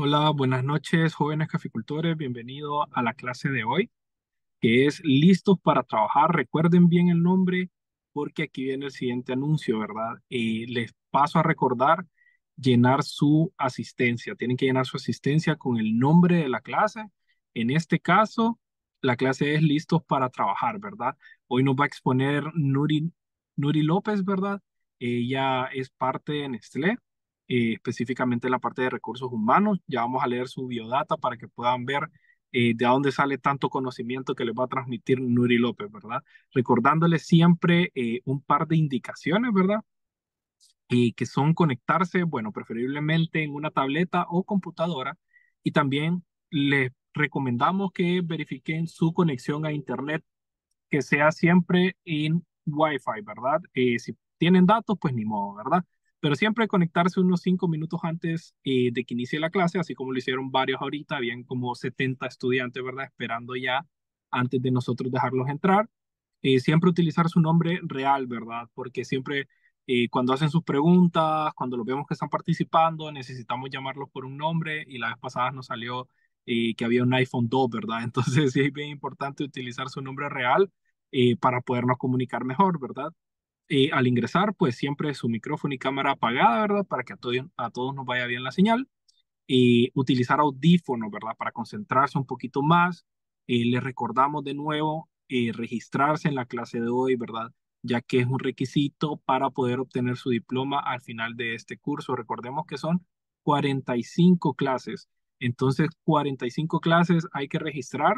Hola, buenas noches, jóvenes caficultores. Bienvenidos a la clase de hoy, que es Listos para Trabajar. Recuerden bien el nombre porque aquí viene el siguiente anuncio, ¿verdad? Eh, les paso a recordar llenar su asistencia. Tienen que llenar su asistencia con el nombre de la clase. En este caso, la clase es Listos para Trabajar, ¿verdad? Hoy nos va a exponer Nuri López, ¿verdad? Ella es parte de Nestlé eh, específicamente en la parte de recursos humanos. Ya vamos a leer su biodata para que puedan ver eh, de dónde sale tanto conocimiento que les va a transmitir Nuri López, ¿verdad? Recordándoles siempre eh, un par de indicaciones, ¿verdad? que son conectarse, bueno, preferiblemente en una tableta o computadora y también les recomendamos que verifiquen su conexión a Internet, que sea siempre en Wi-Fi, ¿verdad? si tienen datos, pues ni modo, ¿verdad? pero siempre conectarse unos cinco minutos antes eh, de que inicie la clase, así como lo hicieron varios ahorita, habían como 70 estudiantes, ¿verdad? Esperando ya antes de nosotros dejarlos entrar. Eh, siempre utilizar su nombre real, ¿verdad? Porque siempre eh, cuando hacen sus preguntas, cuando los vemos que están participando, necesitamos llamarlos por un nombre y la vez pasada nos salió que había un iPhone 2, ¿verdad? Entonces sí es bien importante utilizar su nombre real para podernos comunicar mejor, ¿verdad? Eh, al ingresar, pues siempre su micrófono y cámara apagada, ¿verdad? Para que a, a todos nos vaya bien la señal. y utilizar audífonos, ¿verdad? Para concentrarse un poquito más. Eh, les recordamos de nuevo eh, registrarse en la clase de hoy, ¿verdad? Ya que es un requisito para poder obtener su diploma al final de este curso. Recordemos que son 45 clases. Entonces, 45 clases hay que registrar.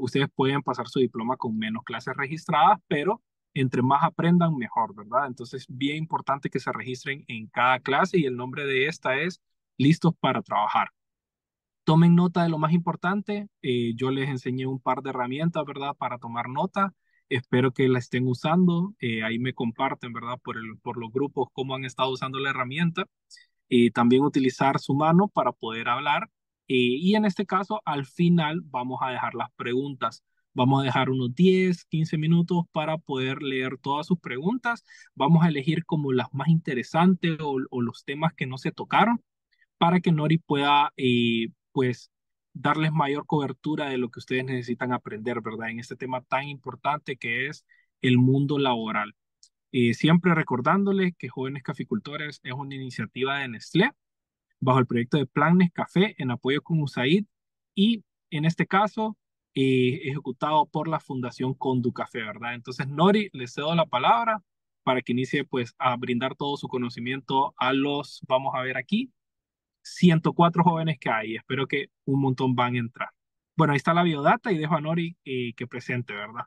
ustedes pueden pasar su diploma con menos clases registradas, pero entre más aprendan, mejor, ¿verdad? Entonces, bien importante que se registren en cada clase y el nombre de esta es Listos para Trabajar. Tomen nota de lo más importante. Eh, yo les enseñé un par de herramientas, ¿verdad? Para tomar nota. Espero que la estén usando. Eh, ahí me comparten, ¿verdad? Por, el, por los grupos cómo han estado usando la herramienta. Eh, también utilizar su mano para poder hablar. Eh, y en este caso, al final vamos a dejar las preguntas. Vamos a dejar unos 10, 15 minutos para poder leer todas sus preguntas. Vamos a elegir como las más interesantes o, los temas que no se tocaron para que Nori pueda, eh, pues, darles mayor cobertura de lo que ustedes necesitan aprender, ¿verdad? En este tema tan importante que es el mundo laboral. Eh, siempre recordándoles que Jóvenes Caficultores es una iniciativa de Nestlé bajo el proyecto de Plan Café en apoyo con USAID y en este caso ejecutado por la Fundación Conducafe, ¿verdad? Entonces, Nori, le cedo la palabra para que inicie pues a brindar todo su conocimiento a los, vamos a ver aquí, 104 jóvenes que hay. Espero que un montón van a entrar. Bueno, ahí está la biodata y dejo a Nori eh, que presente, ¿verdad?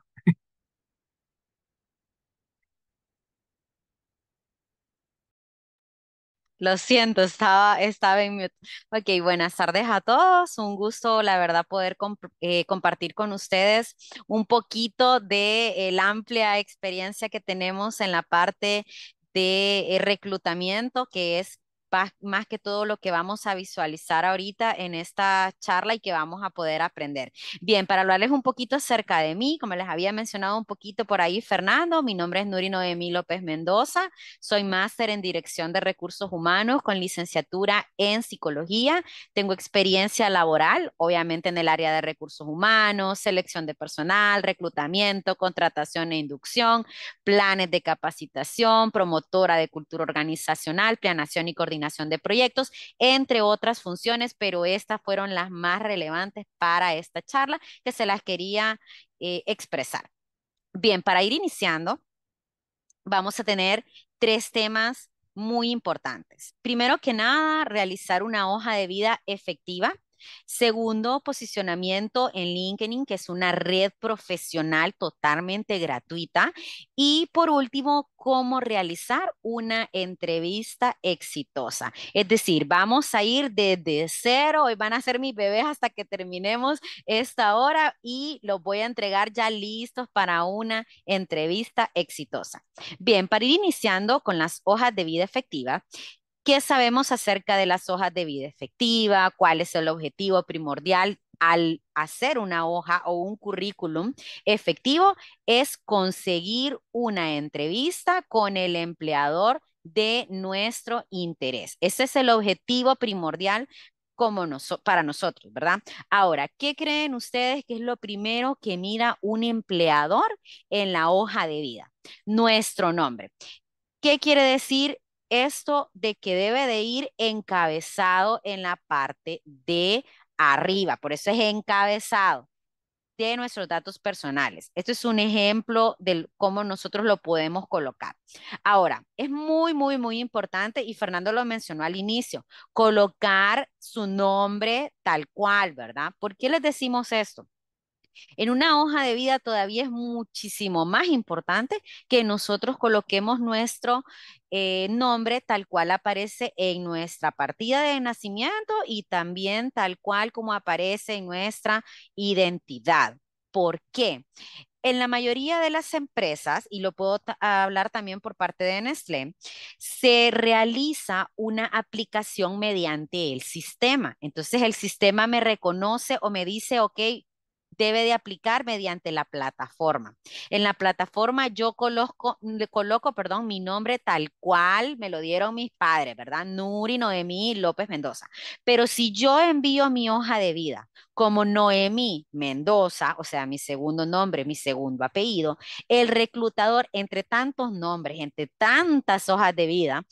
Lo siento, estaba, estaba en mute. Ok, buenas tardes a todos. Un gusto, la verdad, poder eh, compartir con ustedes un poquito de eh, la amplia experiencia que tenemos en la parte de eh, reclutamiento, que es más que todo lo que vamos a visualizar ahorita en esta charla y que vamos a poder aprender. Bien, para hablarles un poquito acerca de mí, como les había mencionado un poquito por ahí, Fernando, mi nombre es Nurino Noemí López Mendoza, soy máster en Dirección de Recursos Humanos con licenciatura en Psicología, tengo experiencia laboral, obviamente en el área de recursos humanos, selección de personal, reclutamiento, contratación e inducción, planes de capacitación, promotora de cultura organizacional, planeación y coordinación de proyectos, entre otras funciones, pero estas fueron las más relevantes para esta charla que se las quería eh, expresar. Bien, para ir iniciando, vamos a tener tres temas muy importantes. Primero que nada, realizar una hoja de vida efectiva Segundo, posicionamiento en LinkedIn, que es una red profesional totalmente gratuita. Y por último, cómo realizar una entrevista exitosa. Es decir, vamos a ir desde cero, y van a ser mis bebés hasta que terminemos esta hora y los voy a entregar ya listos para una entrevista exitosa. Bien, para ir iniciando con las hojas de vida efectiva, ¿Qué sabemos acerca de las hojas de vida efectiva? ¿Cuál es el objetivo primordial al hacer una hoja o un currículum efectivo? Es conseguir una entrevista con el empleador de nuestro interés. Ese es el objetivo primordial como para nosotros, ¿verdad? Ahora, ¿qué creen ustedes que es lo primero que mira un empleador en la hoja de vida? Nuestro nombre. ¿Qué quiere decir esto de que debe de ir encabezado en la parte de arriba, por eso es encabezado de nuestros datos personales. Esto es un ejemplo de cómo nosotros lo podemos colocar. Ahora, es muy, muy, muy importante, y Fernando lo mencionó al inicio, colocar su nombre tal cual, ¿verdad? ¿Por qué les decimos esto? en una hoja de vida todavía es muchísimo más importante que nosotros coloquemos nuestro eh, nombre tal cual aparece en nuestra partida de nacimiento y también tal cual como aparece en nuestra identidad. ¿Por qué? en la mayoría de las empresas, y lo puedo hablar también por parte de Nestlé, se realiza una aplicación mediante el sistema. Entonces el sistema me reconoce o me dice, ok, debe de aplicar mediante la plataforma. En la plataforma yo coloco, coloco perdón, mi nombre tal cual me lo dieron mis padres, ¿verdad? Nuri, Noemí, López Mendoza. Pero si yo envío mi hoja de vida como Noemí Mendoza, o sea, mi segundo nombre, mi segundo apellido, el reclutador entre tantos nombres, entre tantas hojas de vida,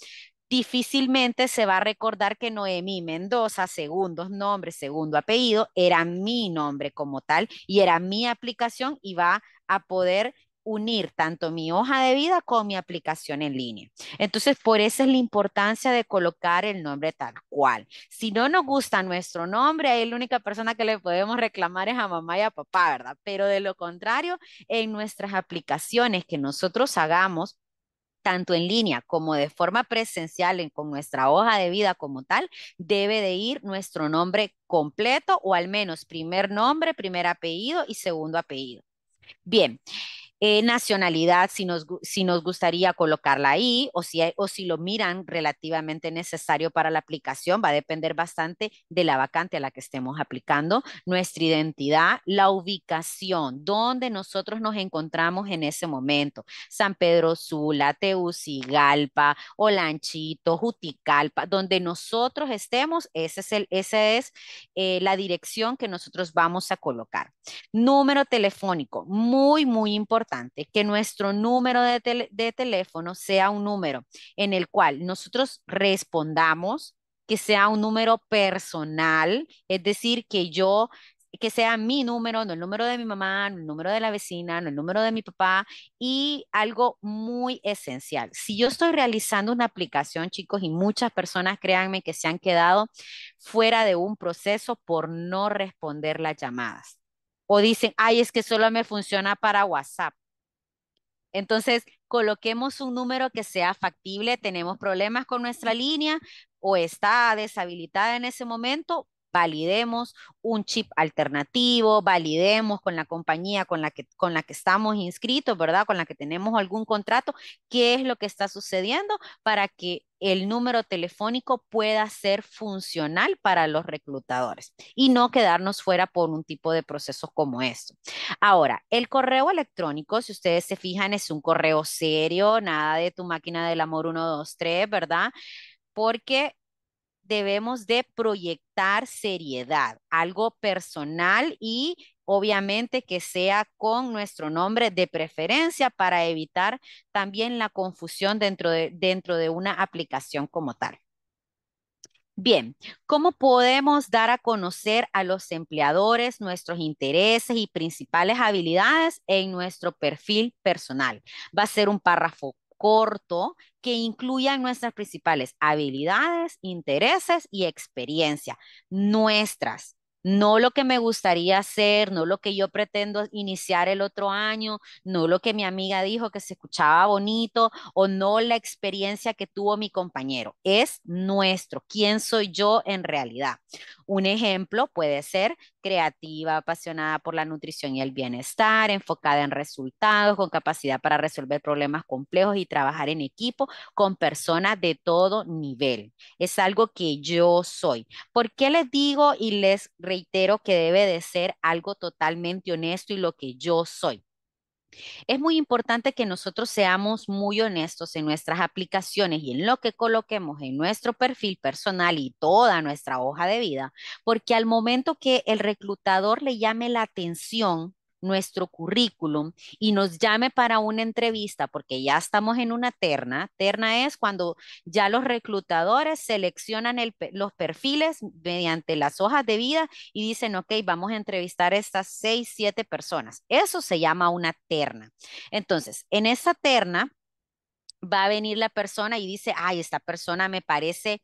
difícilmente se va a recordar que Noemí Mendoza, segundo nombre, segundo apellido, era mi nombre como tal y era mi aplicación y va a poder unir tanto mi hoja de vida con mi aplicación en línea. Entonces, por eso es la importancia de colocar el nombre tal cual. Si no nos gusta nuestro nombre, ahí la única persona que le podemos reclamar es a mamá y a papá, ¿verdad? Pero de lo contrario, en nuestras aplicaciones que nosotros hagamos, tanto en línea como de forma presencial con nuestra hoja de vida como tal, debe de ir nuestro nombre completo o al menos primer nombre, primer apellido y segundo apellido. Bien, eh, nacionalidad, si nos, si nos gustaría colocarla ahí o si, o si lo miran relativamente necesario para la aplicación, va a depender bastante de la vacante a la que estemos aplicando, nuestra identidad, la ubicación, donde nosotros nos encontramos en ese momento, San Pedro Sula, Teucigalpa, Olanchito, Juticalpa, donde nosotros estemos, ese es el, esa es eh, la dirección que nosotros vamos a colocar. Número telefónico, muy, muy importante que nuestro número de, de teléfono sea un número en el cual nosotros respondamos, que sea un número personal, es decir, que yo que sea mi número, no el número de mi mamá, no el número de la vecina, no el número de mi papá. Y algo muy esencial, si yo estoy realizando una aplicación, chicos, y muchas personas, créanme, que se han quedado fuera de un proceso por no responder las llamadas. O dicen, ay, es que solo me funciona para WhatsApp. Entonces, coloquemos un número que sea factible. Tenemos problemas con nuestra línea o está deshabilitada en ese momento validemos un chip alternativo, validemos con la compañía con la que, con la que estamos inscritos, ¿verdad? Con la que tenemos algún contrato, qué es lo que está sucediendo para que el número telefónico pueda ser funcional para los reclutadores y no quedarnos fuera por un tipo de procesos como esto. Ahora, el correo electrónico, si ustedes se fijan, es un correo serio, nada de tu máquina del amor 123, ¿verdad? Porque debemos de proyectar seriedad, algo personal y obviamente que sea con nuestro nombre de preferencia para evitar también la confusión dentro de, dentro de una aplicación como tal. Bien, ¿cómo podemos dar a conocer a los empleadores nuestros intereses y principales habilidades en nuestro perfil personal? Va a ser un párrafo corto que incluyan nuestras principales habilidades, intereses y experiencia, nuestras, no lo que me gustaría hacer, no lo que yo pretendo iniciar el otro año, no lo que mi amiga dijo que se escuchaba bonito o no la experiencia que tuvo mi compañero. Es nuestro, quién soy yo en realidad. Un ejemplo puede ser creativa, apasionada por la nutrición y el bienestar, enfocada en resultados, con capacidad para resolver problemas complejos y trabajar en equipo con personas de todo nivel. Es algo que yo soy. ¿Por qué les digo y les reitero que debe de ser algo totalmente honesto y lo que yo soy. Es muy importante que nosotros seamos muy honestos en nuestras aplicaciones y en lo que coloquemos en nuestro perfil personal y toda nuestra hoja de vida, porque al momento que el reclutador le llame la atención, nuestro currículum y nos llame para una entrevista, porque ya estamos en una terna. Terna es cuando ya los reclutadores seleccionan los perfiles mediante las hojas de vida y dicen, ok, vamos a entrevistar a estas seis, siete personas. Eso se llama una terna. Entonces, en esa terna va a venir la persona y dice, ay, esta persona me parece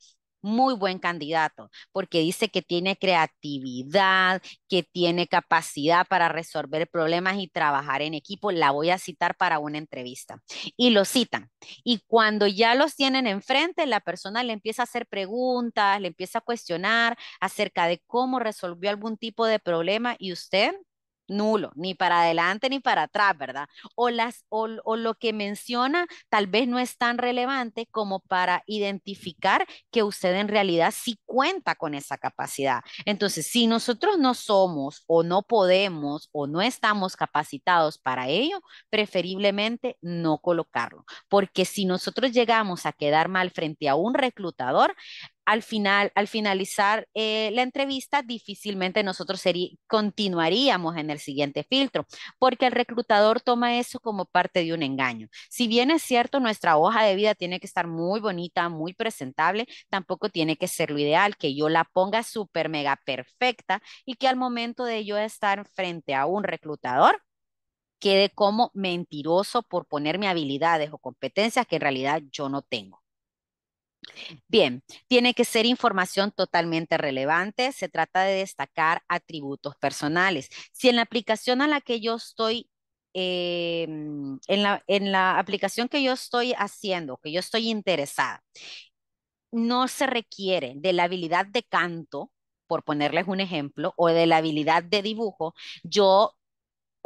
muy buen candidato, porque dice que tiene creatividad, que tiene capacidad para resolver problemas y trabajar en equipo. La voy a citar para una entrevista. Y lo citan. Y cuando ya los tienen enfrente, la persona le empieza a hacer preguntas, le empieza a cuestionar acerca de cómo resolvió algún tipo de problema y usted nulo, ni para adelante ni para atrás, ¿verdad? O, las, o, lo que menciona tal vez no es tan relevante como para identificar que usted en realidad sí cuenta con esa capacidad. Entonces, si nosotros no somos o no podemos o no estamos capacitados para ello, preferiblemente no colocarlo, porque si nosotros llegamos a quedar mal frente a un reclutador, al final, al finalizar eh, la entrevista, difícilmente nosotros continuaríamos en el siguiente filtro, porque el reclutador toma eso como parte de un engaño. Si bien es cierto, nuestra hoja de vida tiene que estar muy bonita, muy presentable, tampoco tiene que ser lo ideal, que yo la ponga súper mega perfecta y que al momento de yo estar frente a un reclutador, quede como mentiroso por ponerme habilidades o competencias que en realidad yo no tengo. Bien, tiene que ser información totalmente relevante. Se trata de destacar atributos personales. Si en la aplicación a la que yo estoy, em, en, la, en la aplicación que yo estoy haciendo, que yo estoy interesada, no se requiere de la habilidad de canto, por ponerles un ejemplo, o de la habilidad de dibujo, yo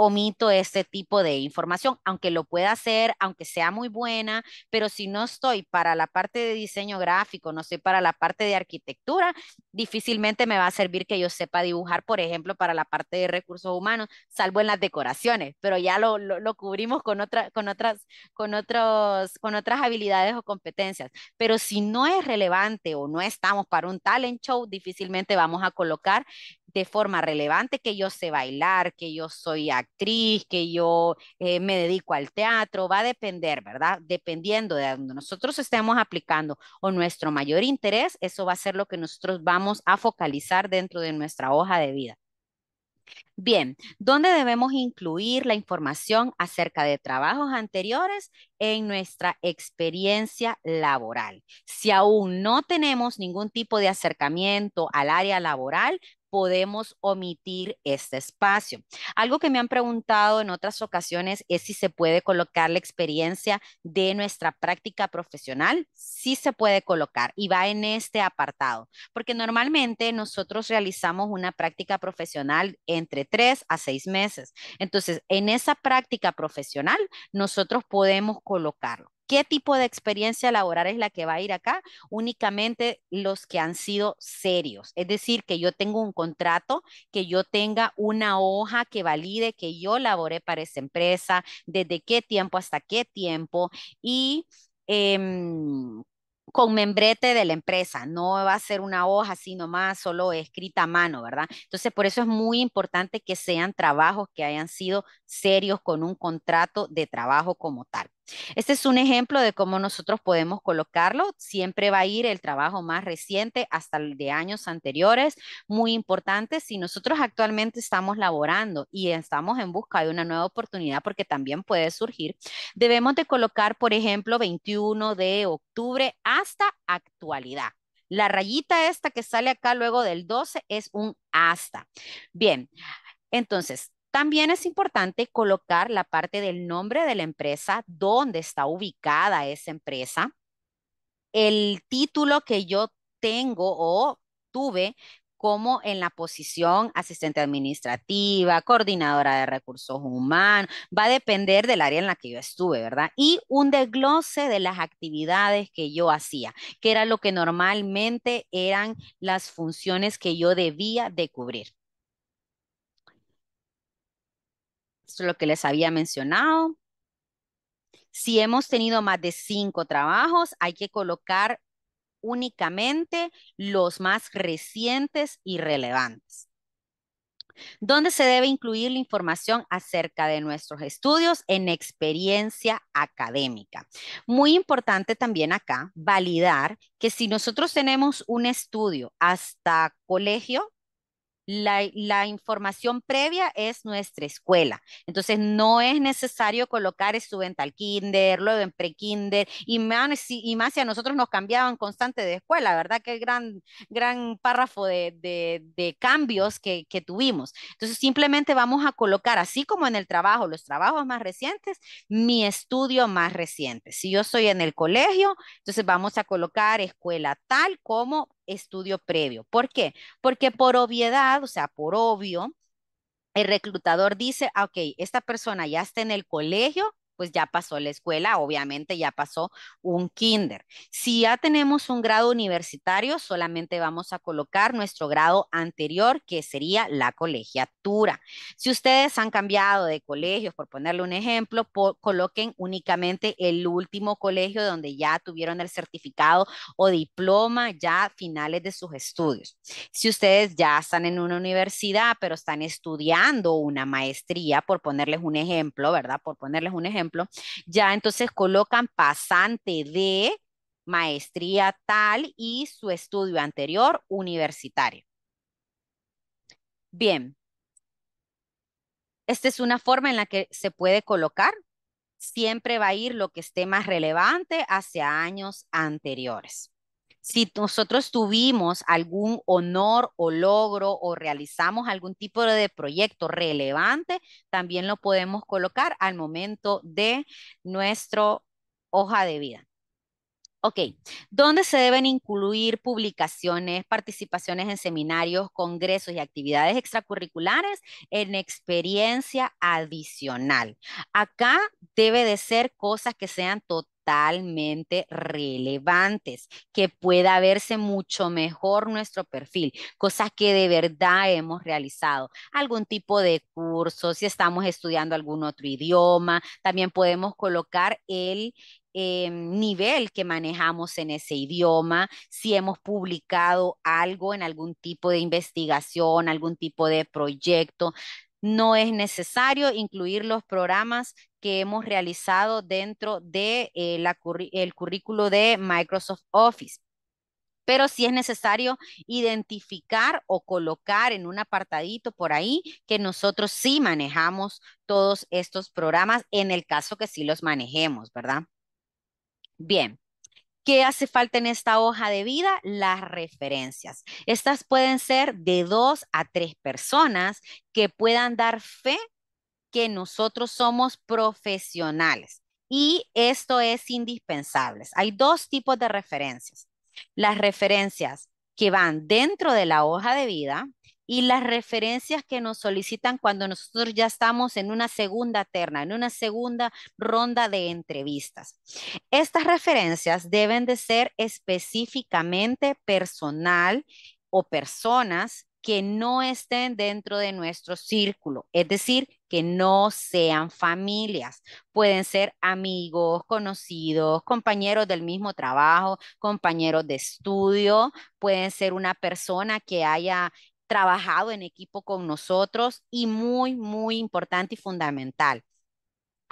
omito este tipo de información, aunque lo pueda hacer, aunque sea muy buena, pero si no estoy para la parte de diseño gráfico, no estoy para la parte de arquitectura, difícilmente me va a servir que yo sepa dibujar, por ejemplo, para la parte de recursos humanos, salvo en las decoraciones, pero ya lo, lo, cubrimos con, otra, con, otras, con, otros, con otras habilidades o competencias. Pero si no es relevante o no estamos para un talent show, difícilmente vamos a colocar de forma relevante que yo sé bailar, que yo soy actriz, que yo eh, me dedico al teatro, va a depender, ¿verdad? Dependiendo de donde nosotros estemos aplicando o nuestro mayor interés, eso va a ser lo que nosotros vamos a focalizar dentro de nuestra hoja de vida. Bien, ¿dónde debemos incluir la información acerca de trabajos anteriores en nuestra experiencia laboral? Si aún no tenemos ningún tipo de acercamiento al área laboral, podemos omitir este espacio. Algo que me han preguntado en otras ocasiones es si se puede colocar la experiencia de nuestra práctica profesional. Sí se puede colocar y va en este apartado, porque normalmente nosotros realizamos una práctica profesional entre tres a seis meses. Entonces, en esa práctica profesional, nosotros podemos colocarlo. ¿Qué tipo de experiencia laboral es la que va a ir acá? Únicamente los que han sido serios. Es decir, que yo tengo un contrato, que yo tenga una hoja que valide que yo laboré para esa empresa, desde qué tiempo hasta qué tiempo y... Em, con membrete de la empresa, no va a ser una hoja así nomás, solo escrita a mano, ¿verdad? Entonces, por eso es muy importante que sean trabajos que hayan sido serios con un contrato de trabajo como tal. Este es un ejemplo de cómo nosotros podemos colocarlo. Siempre va a ir el trabajo más reciente hasta el de años anteriores. Muy importante, si nosotros actualmente estamos laborando y estamos en busca de una nueva oportunidad, porque también puede surgir, debemos de colocar, por ejemplo, 21 de octubre hasta actualidad. La rayita esta que sale acá luego del 12 es un hasta. Bien, entonces, también es importante colocar la parte del nombre de la empresa, dónde está ubicada esa empresa, el título que yo tengo o tuve como en la posición asistente administrativa, coordinadora de recursos humanos, va a depender del área en la que yo estuve, ¿verdad? Y un desglose de las actividades que yo hacía, que era lo que normalmente eran las funciones que yo debía de cubrir. Esto es lo que les había mencionado. Si hemos tenido más de cinco trabajos, hay que colocar únicamente los más recientes y relevantes. ¿Dónde se debe incluir la información acerca de nuestros estudios en experiencia académica? Muy importante también acá validar que si nosotros tenemos un estudio hasta colegio, la, información previa es nuestra escuela. Entonces, no es necesario colocar estudiante al kinder, luego en pre-kinder, y más, y si a nosotros nos cambiaban constante de escuela, ¿verdad? Qué gran, gran párrafo de, cambios que, que tuvimos. Entonces, simplemente vamos a colocar, así como en el trabajo, los trabajos más recientes, mi estudio más reciente. Si yo soy en el colegio, entonces vamos a colocar escuela tal como estudio previo. ¿Por qué? Porque por obviedad, o sea, por obvio, el reclutador dice, ah, ok, esta persona ya está en el colegio, pues ya pasó la escuela, obviamente ya pasó un kinder. Si ya tenemos un grado universitario, solamente vamos a colocar nuestro grado anterior, que sería la colegiatura. Si ustedes han cambiado de colegios, por ponerle un ejemplo, coloquen únicamente el último colegio donde ya tuvieron el certificado o diploma ya finales de sus estudios. Si ustedes ya están en una universidad, pero están estudiando una maestría, por ponerles un ejemplo, ¿verdad? Por ponerles un ejemplo, ya entonces colocan pasante de maestría tal y su estudio anterior universitario. Bien. Esta es una forma en la que se puede colocar. Siempre va a ir lo que esté más relevante hacia años anteriores si nosotros tuvimos algún honor o logro o realizamos algún tipo de proyecto relevante, también lo podemos colocar al momento de nuestra hoja de vida. Ok, ¿dónde se deben incluir publicaciones, participaciones en seminarios, congresos y actividades extracurriculares en experiencia adicional? Acá debe de ser cosas que sean totalmente totalmente relevantes, que pueda verse mucho mejor nuestro perfil, cosas que de verdad hemos realizado, algún tipo de curso, si estamos estudiando algún otro idioma, también podemos colocar el, em, nivel que manejamos en ese idioma, si hemos publicado algo en algún tipo de investigación, algún tipo de proyecto. No es necesario incluir los programas que hemos realizado dentro del de, eh, currículo de Microsoft Office. Pero sí es necesario identificar o colocar en un apartadito por ahí que nosotros sí manejamos todos estos programas en el caso que sí los manejemos, ¿verdad? Bien. ¿Qué hace falta en esta hoja de vida? Las referencias. Estas pueden ser de dos a tres personas que puedan dar fe que nosotros somos profesionales y esto es indispensable. Hay dos tipos de referencias. Las referencias que van dentro de la hoja de vida y las referencias que nos solicitan cuando nosotros ya estamos en una segunda terna, en una segunda ronda de entrevistas. Estas referencias deben de ser específicamente personal o personas que no estén dentro de nuestro círculo, es decir, que no sean familias. Pueden ser amigos, conocidos, compañeros del mismo trabajo, compañeros de estudio, pueden ser una persona que haya trabajado en equipo con nosotros y muy, muy importante y fundamental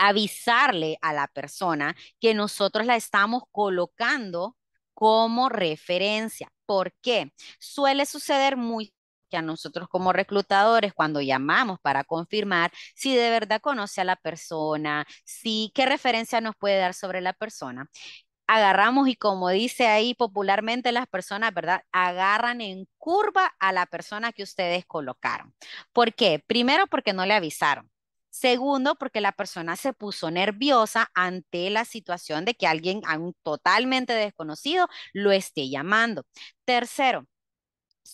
avisarle a la persona que nosotros la estamos colocando como referencia. ¿Por qué? Suele suceder muy que a nosotros como reclutadores, cuando llamamos para confirmar si de verdad conoce a la persona, si qué referencia nos puede dar sobre la persona, agarramos y como dice ahí popularmente las personas, ¿verdad? Agarran en curva a la persona que ustedes colocaron. ¿Por qué? Primero porque no le avisaron. Segundo, porque la persona se puso nerviosa ante la situación de que alguien, a un totalmente desconocido, lo esté llamando. Tercero,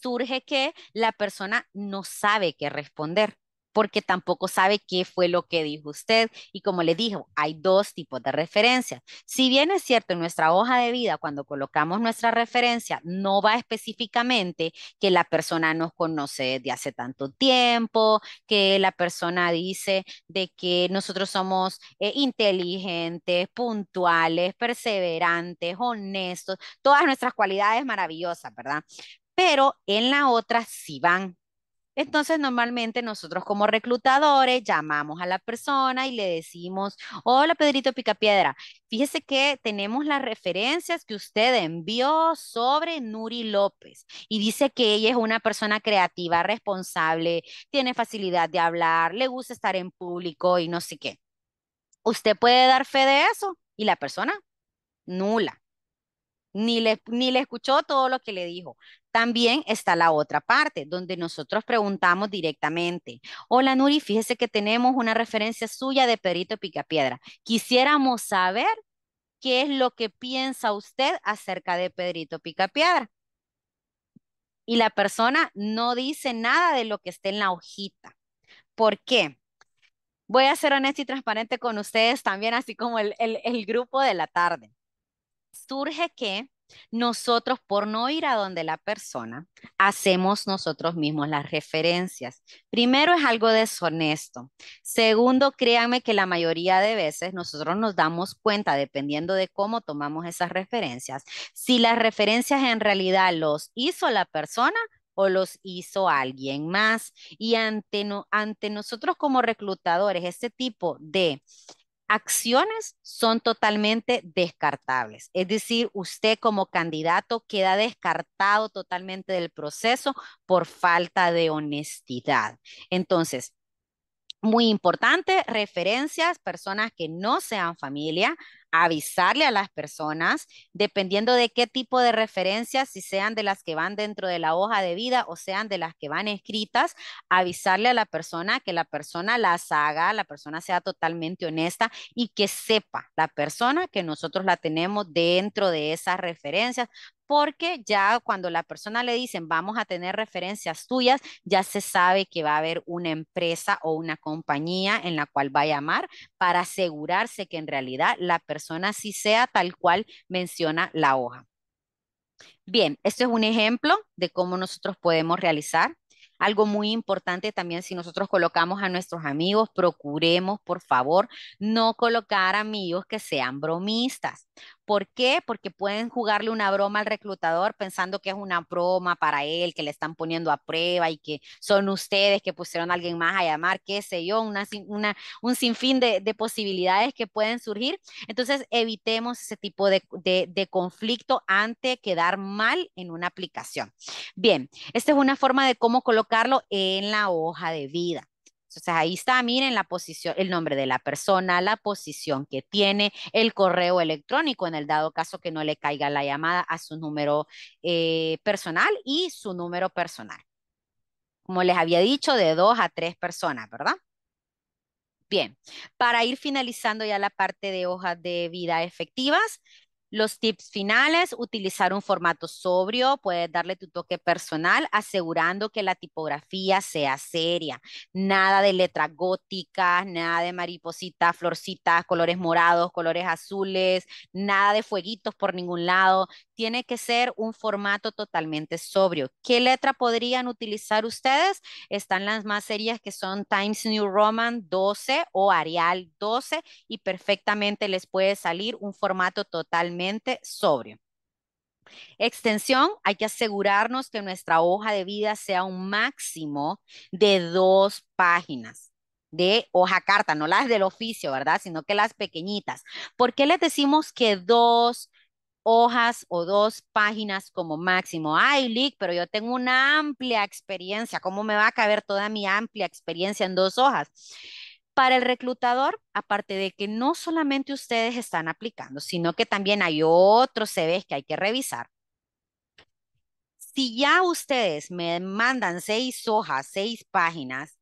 surge que la persona no sabe qué responder porque tampoco sabe qué fue lo que dijo usted. Y como le dijo, hay dos tipos de referencias. Si bien es cierto, en nuestra hoja de vida, cuando colocamos nuestra referencia, no va específicamente que la persona nos conoce de hace tanto tiempo, que la persona dice de que nosotros somos eh, inteligentes, puntuales, perseverantes, honestos, todas nuestras cualidades maravillosas, ¿verdad? pero en la otra sí van. Entonces, normalmente nosotros como reclutadores llamamos a la persona y le decimos, hola Pedrito Picapiedra, fíjese que tenemos las referencias que usted envió sobre Nuri López y dice que ella es una persona creativa, responsable, tiene facilidad de hablar, le gusta estar en público y no sé qué. Usted puede dar fe de eso y la persona nula. Ni le, ni le escuchó todo lo que le dijo. También está la otra parte, donde nosotros preguntamos directamente, hola Nuri, fíjese que tenemos una referencia suya de Pedrito Picapiedra. Quisiéramos saber qué es lo que piensa usted acerca de Pedrito Picapiedra. Y la persona no dice nada de lo que está en la hojita. ¿Por qué? Voy a ser honesta y transparente con ustedes también, así como el, el grupo de la tarde. Surge que nosotros, por no ir a donde la persona, hacemos nosotros mismos las referencias. Primero, es algo deshonesto. Segundo, créanme que la mayoría de veces nosotros nos damos cuenta, dependiendo de cómo tomamos esas referencias, si las referencias en realidad los hizo la persona o los hizo alguien más. Y ante, ante nosotros como reclutadores, este tipo de acciones son totalmente descartables. Es decir, usted como candidato queda descartado totalmente del proceso por falta de honestidad. Entonces, muy importante, referencias, personas que no sean familia, avisarle a las personas, dependiendo de qué tipo de referencias, si sean de las que van dentro de la hoja de vida o sean de las que van escritas, avisarle a la persona que la persona las haga, la persona sea totalmente honesta y que sepa la persona que nosotros la tenemos dentro de esas referencias porque ya cuando la persona le dicen vamos a tener referencias tuyas, ya se sabe que va a haber una empresa o una compañía en la cual va a llamar para asegurarse que en realidad la persona sí sea tal cual menciona la hoja. Bien, esto es un ejemplo de cómo nosotros podemos realizar. Algo muy importante también si nosotros colocamos a nuestros amigos, procuremos por favor no colocar amigos que sean bromistas, ¿Por qué? Porque pueden jugarle una broma al reclutador pensando que es una broma para él, que le están poniendo a prueba y que son ustedes que pusieron a alguien más a llamar, qué sé yo, un sinfín de, posibilidades que pueden surgir. Entonces, evitemos ese tipo de, de conflicto ante quedar mal en una aplicación. Bien, esta es una forma de cómo colocarlo en la hoja de vida. Entonces ahí está, miren la posición, el nombre de la persona, la posición que tiene, el correo electrónico en el dado caso que no le caiga la llamada a su número eh, personal y su número personal. Como les había dicho, de dos a tres personas, ¿verdad? Bien, para ir finalizando ya la parte de hojas de vida efectivas, los tips finales, utilizar un formato sobrio, puedes darle tu toque personal, asegurando que la tipografía sea seria. Nada de letras góticas, nada de maripositas, florcitas, colores morados, colores azules, nada de fueguitos por ningún lado tiene que ser un formato totalmente sobrio. ¿Qué letra podrían utilizar ustedes? Están las más serias que son Times New Roman 12 o Arial 12 y perfectamente les puede salir un formato totalmente sobrio. Extensión, hay que asegurarnos que nuestra hoja de vida sea un máximo de dos páginas de hoja carta, no las del oficio, ¿verdad? Sino que las pequeñitas. ¿Por qué les decimos que dos hojas o dos páginas como máximo. Ay, Lick, pero yo tengo una amplia experiencia. ¿Cómo me va a caber toda mi amplia experiencia en dos hojas? Para el reclutador, aparte de que no solamente ustedes están aplicando, sino que también hay otros CVs que hay que revisar. Si ya ustedes me mandan seis hojas, seis páginas,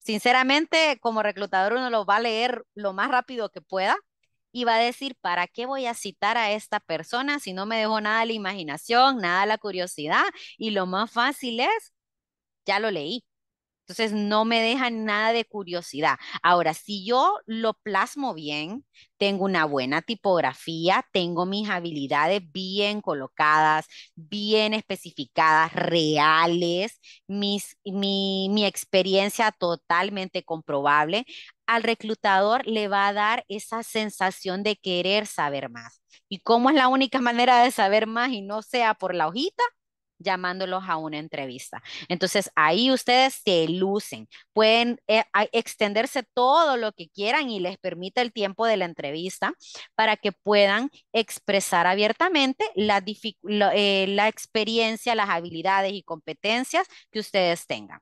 sinceramente como reclutador uno lo va a leer lo más rápido que pueda y va a decir, ¿para qué voy a citar a esta persona si no me dejó nada la imaginación, nada la curiosidad? Y lo más fácil es, ya lo leí. Entonces no me deja nada de curiosidad. Ahora, si yo lo plasmo bien, tengo una buena tipografía, tengo mis habilidades bien colocadas, bien especificadas, reales, mis, mi, mi experiencia totalmente comprobable, al reclutador le va a dar esa sensación de querer saber más. ¿Y cómo es la única manera de saber más y no sea por la hojita? llamándolos a una entrevista. Entonces ahí ustedes se lucen, pueden eh, extenderse todo lo que quieran y les permita el tiempo de la entrevista para que puedan expresar abiertamente la eh, experiencia, las habilidades y competencias que ustedes tengan.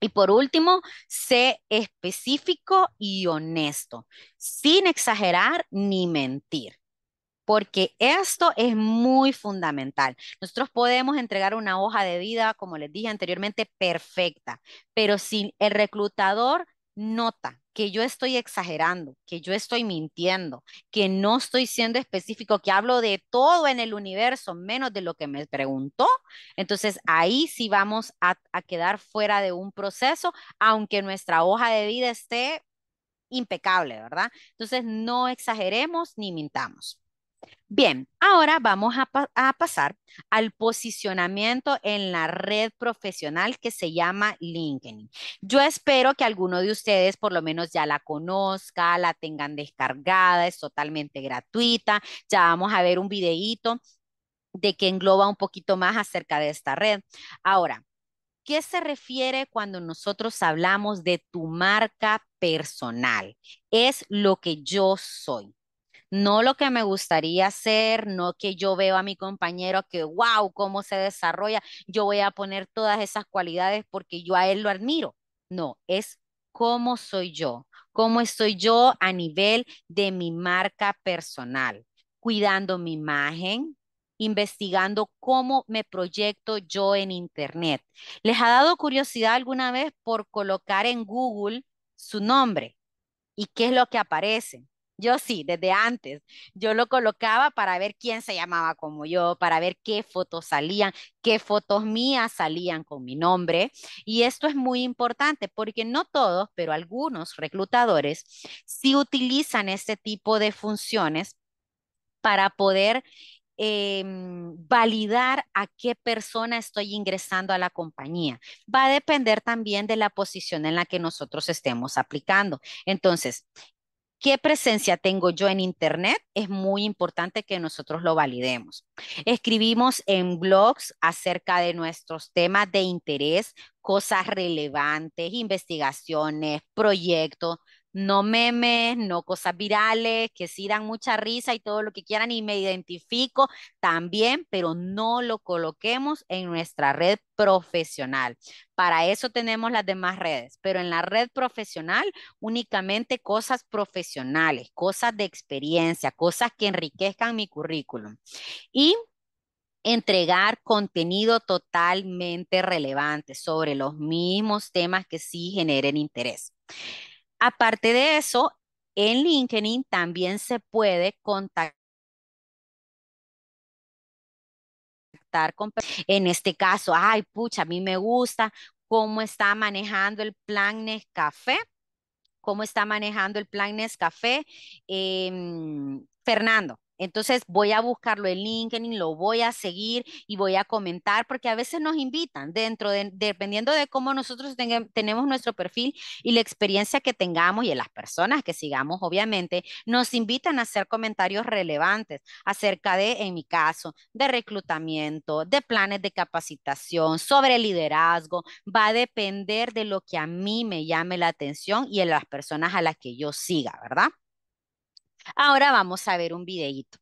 Y por último, sé específico y honesto, sin exagerar ni mentir, porque esto es muy fundamental. Nosotros podemos entregar una hoja de vida, como les dije anteriormente, perfecta, pero sin el reclutador nota que yo estoy exagerando, que yo estoy mintiendo, que no estoy siendo específico, que hablo de todo en el universo menos de lo que me preguntó, entonces ahí sí vamos a, a quedar fuera de un proceso, aunque nuestra hoja de vida esté impecable, ¿verdad? Entonces no exageremos ni mintamos. Bien, ahora vamos a, pasar al posicionamiento en la red profesional que se llama LinkedIn. Yo espero que alguno de ustedes por lo menos ya la conozca, la tengan descargada, es totalmente gratuita. Ya vamos a ver un videíto de que engloba un poquito más acerca de esta red. Ahora, ¿qué se refiere cuando nosotros hablamos de tu marca personal? Es lo que yo soy no lo que me gustaría hacer, no que yo veo a mi compañero que, wow, cómo se desarrolla, yo voy a poner todas esas cualidades porque yo a él lo admiro. No, es cómo soy yo, cómo estoy yo a nivel de mi marca personal, cuidando mi imagen, investigando cómo me proyecto yo en Internet. ¿Les ha dado curiosidad alguna vez por colocar en Google su nombre? ¿Y qué es lo que aparece? Yo sí, desde antes. Yo lo colocaba para ver quién se llamaba como yo, para ver qué fotos salían, qué fotos mías salían con mi nombre. Y esto es muy importante porque no todos, pero algunos reclutadores sí utilizan este tipo de funciones para poder em, validar a qué persona estoy ingresando a la compañía. Va a depender también de la posición en la que nosotros estemos aplicando. Entonces, ¿Qué presencia tengo yo en Internet? Es muy importante que nosotros lo validemos. Escribimos en blogs acerca de nuestros temas de interés, cosas relevantes, investigaciones, proyectos, no memes, no cosas virales, que sí dan mucha risa y todo lo que quieran y me identifico también, pero no lo coloquemos en nuestra red profesional. Para eso tenemos las demás redes, pero en la red profesional únicamente cosas profesionales, cosas de experiencia, cosas que enriquezcan mi currículum. Y entregar contenido totalmente relevante sobre los mismos temas que sí generen interés. Aparte de eso, en LinkedIn también se puede contactar con en este caso, ay, pucha, a mí me gusta cómo está manejando el plan Nescafé, cómo está manejando el plan Nescafé em, Fernando. Entonces voy a buscarlo en LinkedIn, lo voy a seguir y voy a comentar porque a veces nos invitan dentro de, dependiendo de cómo nosotros tenemos nuestro perfil y la experiencia que tengamos y en las personas que sigamos, obviamente, nos invitan a hacer comentarios relevantes acerca de, en mi caso, de reclutamiento, de planes de capacitación, sobre liderazgo. Va a depender de lo que a mí me llame la atención y en las personas a las que yo siga, ¿verdad? Ahora vamos a ver un videíto.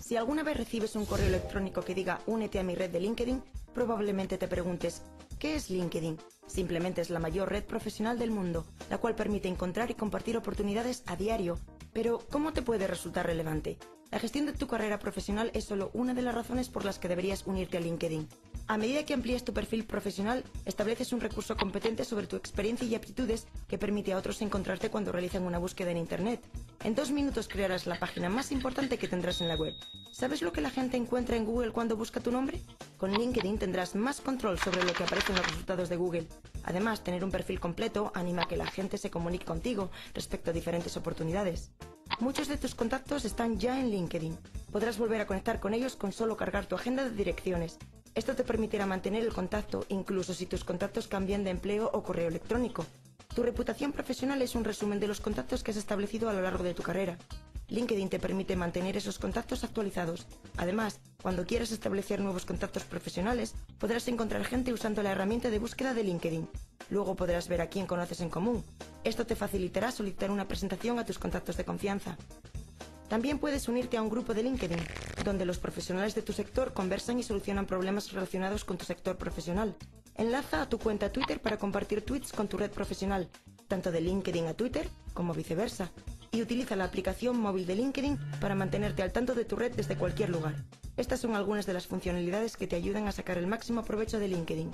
Si alguna vez recibes un correo electrónico que diga únete a mi red de LinkedIn, probablemente te preguntes, ¿qué es LinkedIn? Simplemente es la mayor red profesional del mundo, la cual permite encontrar y compartir oportunidades a diario. Pero, ¿cómo te puede resultar relevante? La gestión de tu carrera profesional es solo una de las razones por las que deberías unirte a LinkedIn. A medida que amplías tu perfil profesional, estableces un recurso competente sobre tu experiencia y aptitudes que permite a otros encontrarte cuando realizan una búsqueda en Internet. En dos minutos crearás la página más importante que tendrás en la web. ¿Sabes lo que la gente encuentra en Google cuando busca tu nombre? Con LinkedIn tendrás más control sobre lo que aparece en los resultados de Google. Además, tener un perfil completo anima a que la gente se comunique contigo respecto a diferentes oportunidades. Muchos de tus contactos están ya en LinkedIn. Podrás volver a conectar con ellos con solo cargar tu agenda de direcciones. Esto te permitirá mantener el contacto, incluso si tus contactos cambian de empleo o correo electrónico. Tu reputación profesional es un resumen de los contactos que has establecido a lo largo de tu carrera. LinkedIn te permite mantener esos contactos actualizados. Además, cuando quieras establecer nuevos contactos profesionales, podrás encontrar gente usando la herramienta de búsqueda de LinkedIn. Luego podrás ver a quién conoces en común. Esto te facilitará solicitar una presentación a tus contactos de confianza. También puedes unirte a un grupo de LinkedIn, donde los profesionales de tu sector conversan y solucionan problemas relacionados con tu sector profesional. Enlaza a tu cuenta Twitter para compartir tweets con tu red profesional, tanto de LinkedIn a Twitter como viceversa y utiliza la aplicación móvil de LinkedIn para mantenerte al tanto de tu red desde cualquier lugar. Estas son algunas de las funcionalidades que te ayudan a sacar el máximo provecho de LinkedIn.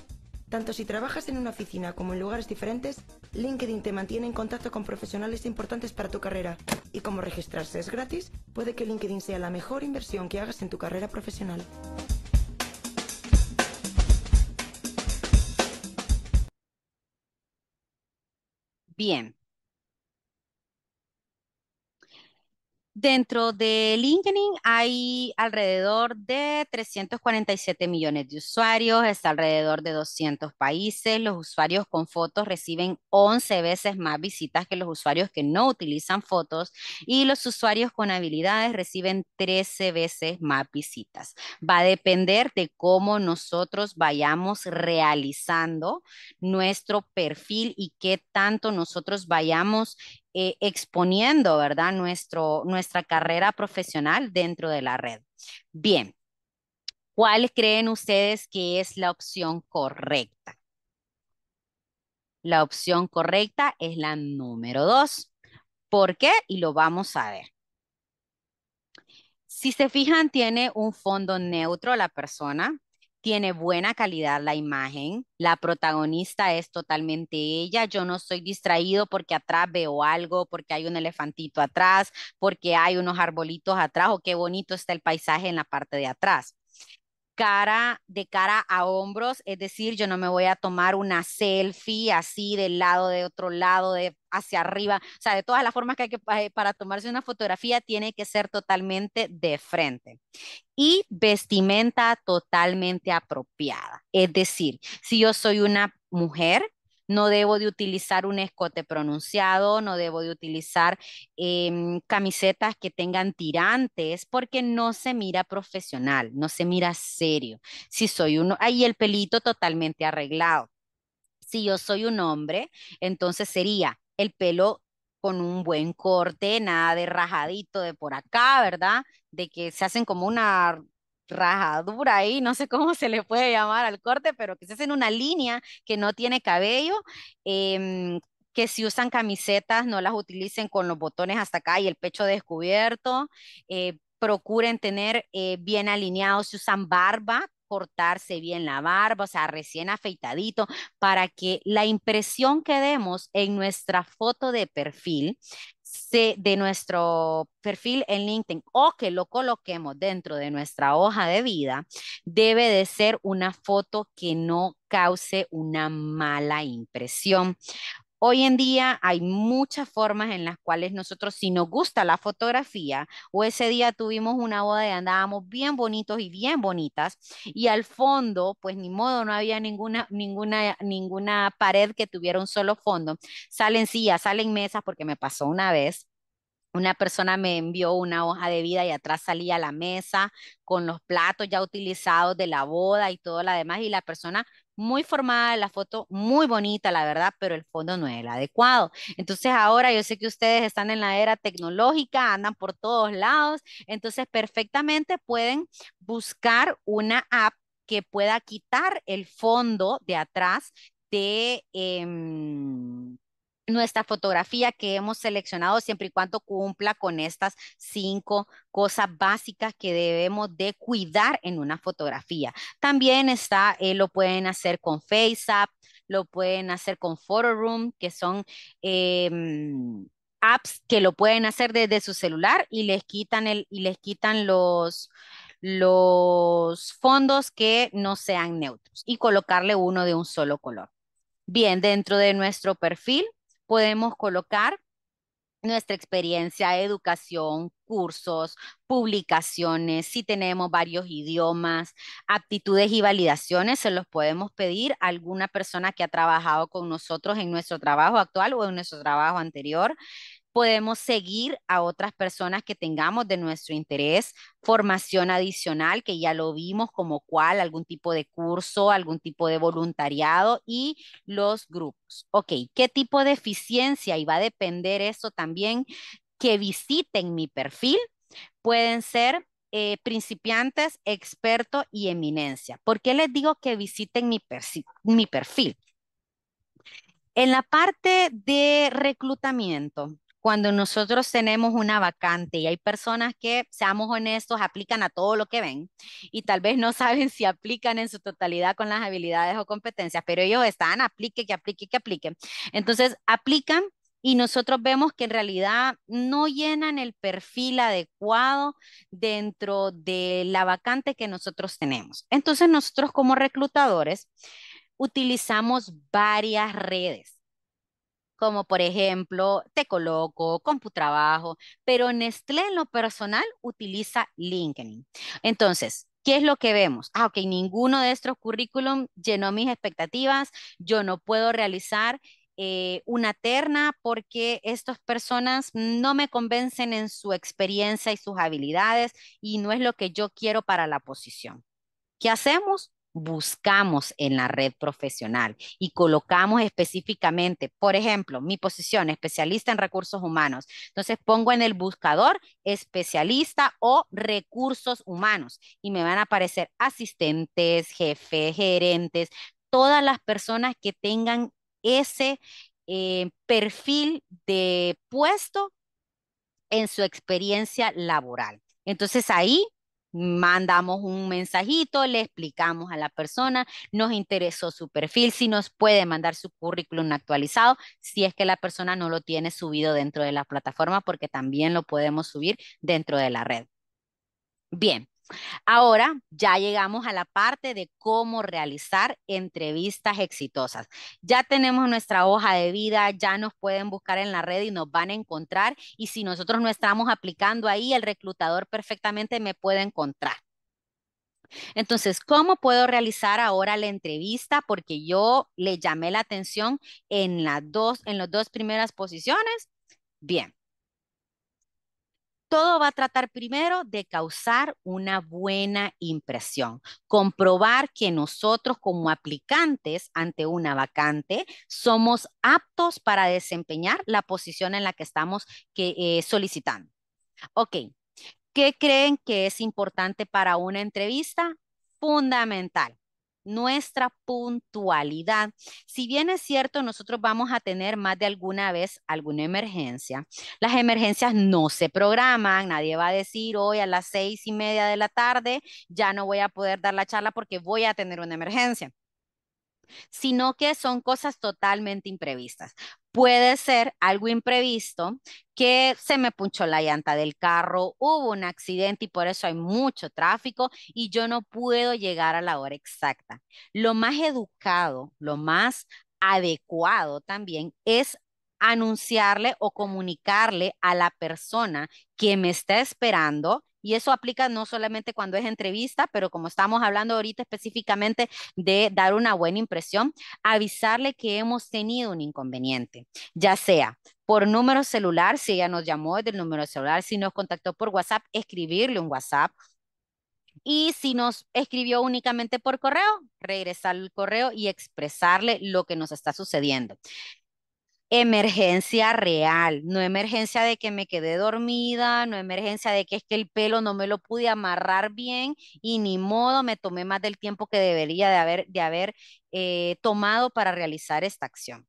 Tanto si trabajas en una oficina como en lugares diferentes, LinkedIn te mantiene en contacto con profesionales importantes para tu carrera. Y como registrarse es gratis, puede que LinkedIn sea la mejor inversión que hagas en tu carrera profesional. Bien, Dentro de LinkedIn hay alrededor de 347 millones de usuarios, está alrededor de 200 países. Los usuarios con fotos reciben 11 veces más visitas que los usuarios que no utilizan fotos y los usuarios con habilidades reciben 13 veces más visitas. Va a depender de cómo nosotros vayamos realizando nuestro perfil y qué tanto nosotros vayamos eh, exponiendo, ¿verdad? Nuestro, nuestra carrera profesional dentro de la red. Bien, ¿cuál creen ustedes que es la opción correcta? La opción correcta es la número dos. ¿Por qué? Y lo vamos a ver. Si se fijan, tiene un fondo neutro la persona, tiene buena calidad la imagen, la protagonista es totalmente ella, yo no estoy distraído porque atrás veo algo, porque hay un elefantito atrás, porque hay unos arbolitos atrás o qué bonito está el paisaje en la parte de atrás cara, de cara a hombros, es decir, yo no me voy a tomar una selfie así del lado, de otro lado, de hacia arriba, o sea, de todas las formas que hay que eh, para tomarse una fotografía tiene que ser totalmente de frente. Y vestimenta totalmente apropiada, es decir, si yo soy una mujer, no debo de utilizar un escote pronunciado, no debo de utilizar em, camisetas que tengan tirantes, porque no se mira profesional, no se mira serio. Si soy uno, ahí el pelito totalmente arreglado. Si yo soy un hombre, entonces sería el pelo con un buen corte, nada de rajadito de por acá, ¿verdad? De que se hacen como una rajadura ahí, no sé cómo se le puede llamar al corte, pero que se en una línea que no tiene cabello, em, que si usan camisetas no las utilicen con los botones hasta acá y el pecho descubierto, eh, procuren tener eh, bien alineados, si usan barba, cortarse bien la barba, o sea, recién afeitadito, para que la impresión que demos en nuestra foto de perfil de nuestro perfil en LinkedIn o que lo coloquemos dentro de nuestra hoja de vida, debe de ser una foto que no cause una mala impresión. Hoy en día hay muchas formas en las cuales nosotros, si nos gusta la fotografía, o ese día tuvimos una boda y andábamos bien bonitos y bien bonitas, y al fondo, pues ni modo, no había ninguna, ninguna, ninguna pared que tuviera un solo fondo. Salen sillas, salen mesas, porque me pasó una vez una persona me envió una hoja de vida y atrás salía la mesa con los platos ya utilizados de la boda y todo lo demás y la persona muy formada la foto, muy bonita, la verdad, pero el fondo no es el adecuado. Entonces ahora yo sé que ustedes están en la era tecnológica, andan por todos lados, entonces perfectamente pueden buscar una app que pueda quitar el fondo de atrás de... Em, nuestra fotografía que hemos seleccionado siempre y cuando cumpla con estas cinco cosas básicas que debemos de cuidar en una fotografía. También está, eh, lo pueden hacer con FaceApp, lo pueden hacer con PhotoRoom, que son em, apps que lo pueden hacer desde su celular y les quitan, el, y les quitan los, los fondos que no sean neutros y colocarle uno de un solo color. Bien, dentro de nuestro perfil podemos colocar nuestra experiencia, educación, cursos, publicaciones, si tenemos varios idiomas, aptitudes y validaciones, se los podemos pedir a alguna persona que ha trabajado con nosotros en nuestro trabajo actual o en nuestro trabajo anterior podemos seguir a otras personas que tengamos de nuestro interés, formación adicional, que ya lo vimos como cual, algún tipo de curso, algún tipo de voluntariado y los grupos. Ok, ¿qué tipo de eficiencia? Y va a depender eso también que visiten mi perfil. Pueden ser eh, principiantes, expertos y eminencia. ¿Por qué les digo que visiten mi perfil? En la parte de reclutamiento, cuando nosotros tenemos una vacante y hay personas que, seamos honestos, aplican a todo lo que ven y tal vez no saben si aplican en su totalidad con las habilidades o competencias, pero ellos están, aplique, que aplique, que aplique. Entonces, aplican y nosotros vemos que en realidad no llenan el perfil adecuado dentro de la vacante que nosotros tenemos. Entonces, nosotros como reclutadores utilizamos varias redes como por ejemplo Te Coloco, CompuTrabajo, pero Nestlé en lo personal utiliza LinkedIn. Entonces, ¿Qué es lo que vemos? Ah, ok, ninguno de estos currículum llenó mis expectativas, yo no puedo realizar eh, una terna porque estas personas no me convencen en su experiencia y sus habilidades y no es lo que yo quiero para la posición. ¿Qué hacemos? buscamos en la red profesional y colocamos específicamente, por ejemplo, mi posición, especialista en recursos humanos. Entonces pongo en el buscador especialista o recursos humanos y me van a aparecer asistentes, jefes, gerentes, todas las personas que tengan ese eh, perfil de puesto en su experiencia laboral. Entonces ahí mandamos un mensajito, le explicamos a la persona, nos interesó su perfil, si nos puede mandar su currículum actualizado, si es que la persona no lo tiene subido dentro de la plataforma, porque también lo podemos subir dentro de la red. Bien, Ahora ya llegamos a la parte de cómo realizar entrevistas exitosas. Ya tenemos nuestra hoja de vida, ya nos pueden buscar en la red y nos van a encontrar. Y si nosotros no estamos aplicando ahí, el reclutador perfectamente me puede encontrar. Entonces, ¿cómo puedo realizar ahora la entrevista? Porque yo le llamé la atención en, las dos, en las dos primeras posiciones. Bien, todo va a tratar primero de causar una buena impresión, comprobar que nosotros como aplicantes ante una vacante somos aptos para desempeñar la posición en la que estamos que, eh, solicitando. Ok, ¿qué creen que es importante para una entrevista? Fundamental, nuestra puntualidad. Si bien es cierto, nosotros vamos a tener más de alguna vez alguna emergencia. Las emergencias no se programan, nadie va a decir hoy a las seis y media de la tarde ya no voy a poder dar la charla porque voy a tener una emergencia sino que son cosas totalmente imprevistas. Puede ser algo imprevisto que se me punchó la llanta del carro, hubo un accidente y por eso hay mucho tráfico y yo no puedo llegar a la hora exacta. Lo más educado, lo más adecuado también es anunciarle o comunicarle a la persona que me está esperando y eso aplica no solamente cuando es entrevista, pero como estamos hablando ahorita específicamente de dar una buena impresión, avisarle que hemos tenido un inconveniente, ya sea por número celular, si ella nos llamó del número celular, si nos contactó por WhatsApp, escribirle un WhatsApp. Y si nos escribió únicamente por correo, regresar el correo y expresarle lo que nos está sucediendo emergencia real, no emergencia de que me quedé dormida, no emergencia de que es que el pelo no me lo pude amarrar bien y ni modo me tomé más del tiempo que debería de haber, de haber eh, tomado para realizar esta acción.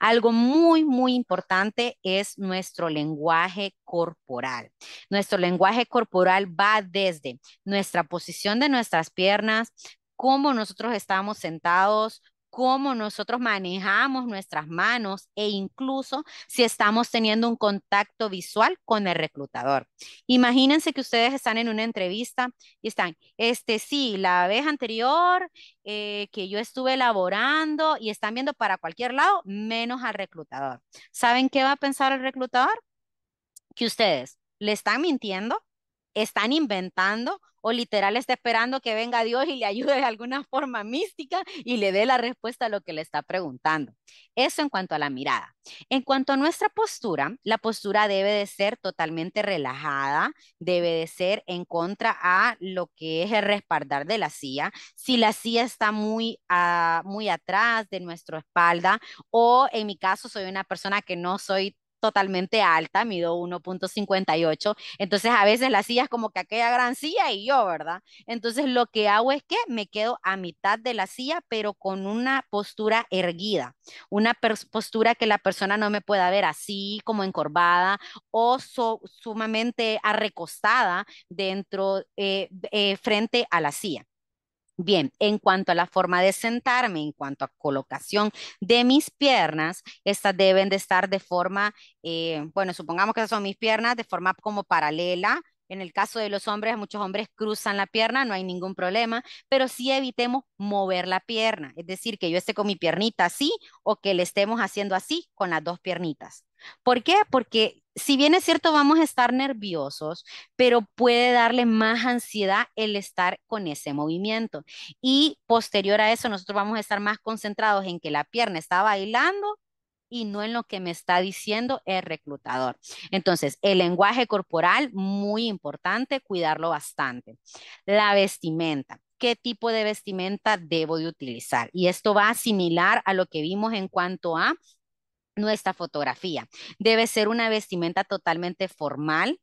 Algo muy, muy importante es nuestro lenguaje corporal. Nuestro lenguaje corporal va desde nuestra posición de nuestras piernas, cómo nosotros estamos sentados, cómo nosotros manejamos nuestras manos e incluso si estamos teniendo un contacto visual con el reclutador. Imagínense que ustedes están en una entrevista y están, este sí, la vez anterior eh, que yo estuve elaborando y están viendo para cualquier lado menos al reclutador. ¿Saben qué va a pensar el reclutador? Que ustedes le están mintiendo están inventando o literal está esperando que venga Dios y le ayude de alguna forma mística y le dé la respuesta a lo que le está preguntando. Eso en cuanto a la mirada. En cuanto a nuestra postura, la postura debe de ser totalmente relajada, debe de ser en contra a lo que es el respaldar de la silla. Si la silla está muy, ah, muy atrás de nuestra espalda o en mi caso soy una persona que no soy totalmente alta, mido 1.58, entonces a veces la silla es como que aquella gran silla y yo, ¿verdad? Entonces lo que hago es que me quedo a mitad de la silla, pero con una postura erguida, una postura que la persona no me pueda ver así como encorvada o sumamente arrecostada dentro, eh, eh, frente a la silla. Bien, en cuanto a la forma de sentarme, en cuanto a colocación de mis piernas, estas deben de estar de forma, eh, bueno, supongamos que son mis piernas de forma como paralela. En el caso de los hombres, muchos hombres cruzan la pierna, no hay ningún problema, pero sí evitemos mover la pierna, es decir, que yo esté con mi piernita así o que le estemos haciendo así con las dos piernitas. ¿Por qué? Porque si bien es cierto, vamos a estar nerviosos, pero puede darle más ansiedad el estar con ese movimiento. Y posterior a eso, nosotros vamos a estar más concentrados en que la pierna está bailando y no en lo que me está diciendo el reclutador. Entonces, el lenguaje corporal, muy importante, cuidarlo bastante. La vestimenta qué tipo de vestimenta debo de utilizar. Y esto va similar a lo que vimos en cuanto a nuestra fotografía. Debe ser una vestimenta totalmente formal,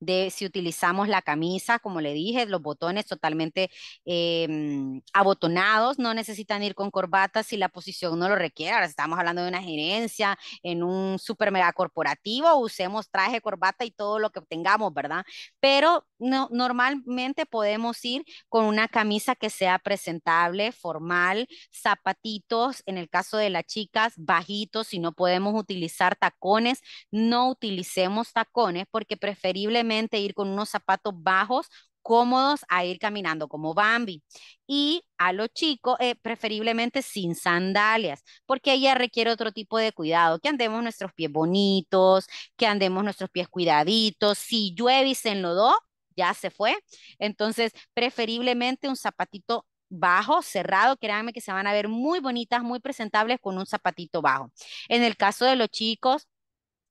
de si utilizamos la camisa, como le dije, los botones totalmente em, abotonados, no necesitan ir con corbata si la posición no lo requiere. Ahora estamos hablando de una gerencia, en un super corporativo, usemos traje, corbata y todo lo que tengamos, ¿verdad? Pero normalmente podemos ir con una camisa que sea presentable, formal, zapatitos, en el caso de las chicas, bajitos, si no podemos utilizar tacones, no utilicemos tacones porque preferiblemente ir con unos zapatos bajos, cómodos a ir caminando como Bambi. Y a los chicos, eh, preferiblemente sin sandalias, porque ella requiere otro tipo de cuidado, que andemos nuestros pies bonitos, que andemos nuestros pies cuidaditos, si llueve y se enlodó, ya se fue. Entonces, preferiblemente un zapatito bajo, cerrado, créanme que se van a ver muy bonitas, muy presentables con un zapatito bajo. En el caso de los chicos,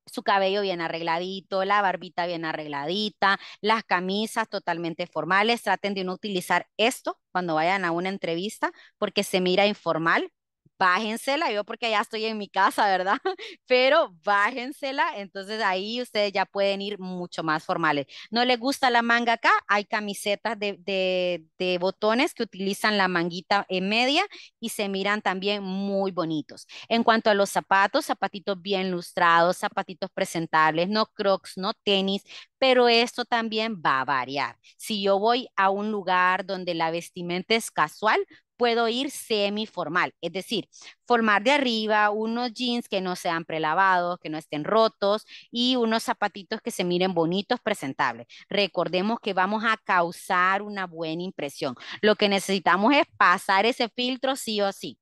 su cabello bien arregladito, la barbita bien arregladita, las camisas totalmente formales. Traten de no utilizar esto cuando vayan a una entrevista porque se mira informal, bájensela, yo porque ya estoy en mi casa, ¿verdad? Pero bájensela, entonces ahí ustedes ya pueden ir mucho más formales. No les gusta la manga acá, hay camisetas de, de, de botones que utilizan la manguita en media y se miran también muy bonitos. En cuanto a los zapatos, zapatitos bien lustrados, zapatitos presentables, no crocs, no tenis, pero esto también va a variar. Si yo voy a un lugar donde la vestimenta es casual, puedo ir semi-formal, es decir, formar de arriba unos jeans que no sean prelavados, que no estén rotos y unos zapatitos que se miren bonitos, presentables. Recordemos que vamos a causar una buena impresión. Lo que necesitamos es pasar ese filtro sí o sí.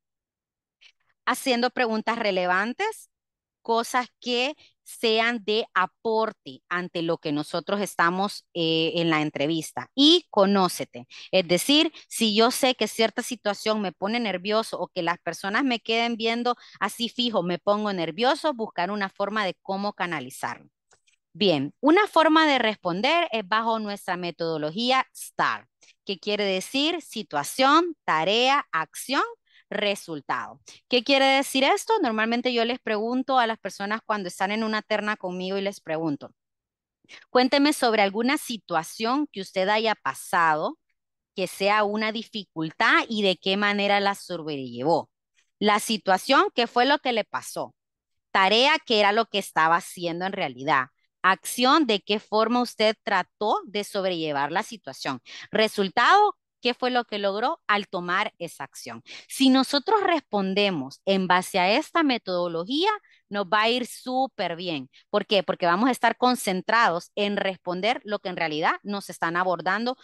Haciendo preguntas relevantes, cosas que sean de aporte ante lo que nosotros estamos eh, en la entrevista. Y conócete. Es decir, si yo sé que cierta situación me pone nervioso o que las personas me queden viendo así fijo, me pongo nervioso, buscar una forma de cómo canalizarlo. Bien, una forma de responder es bajo nuestra metodología STAR, que quiere decir situación, tarea, acción resultado. ¿Qué quiere decir esto? Normalmente yo les pregunto a las personas cuando están en una terna conmigo y les pregunto, cuénteme sobre alguna situación que usted haya pasado que sea una dificultad y de qué manera la sobrellevó. La situación, qué fue lo que le pasó. Tarea, qué era lo que estaba haciendo en realidad acción, de qué forma usted trató de sobrellevar la situación. Resultado, qué fue lo que logró al tomar esa acción. Si nosotros respondemos en base a esta metodología, nos va a ir súper bien. ¿Por qué? Porque vamos a estar concentrados en responder lo que en realidad nos están abordando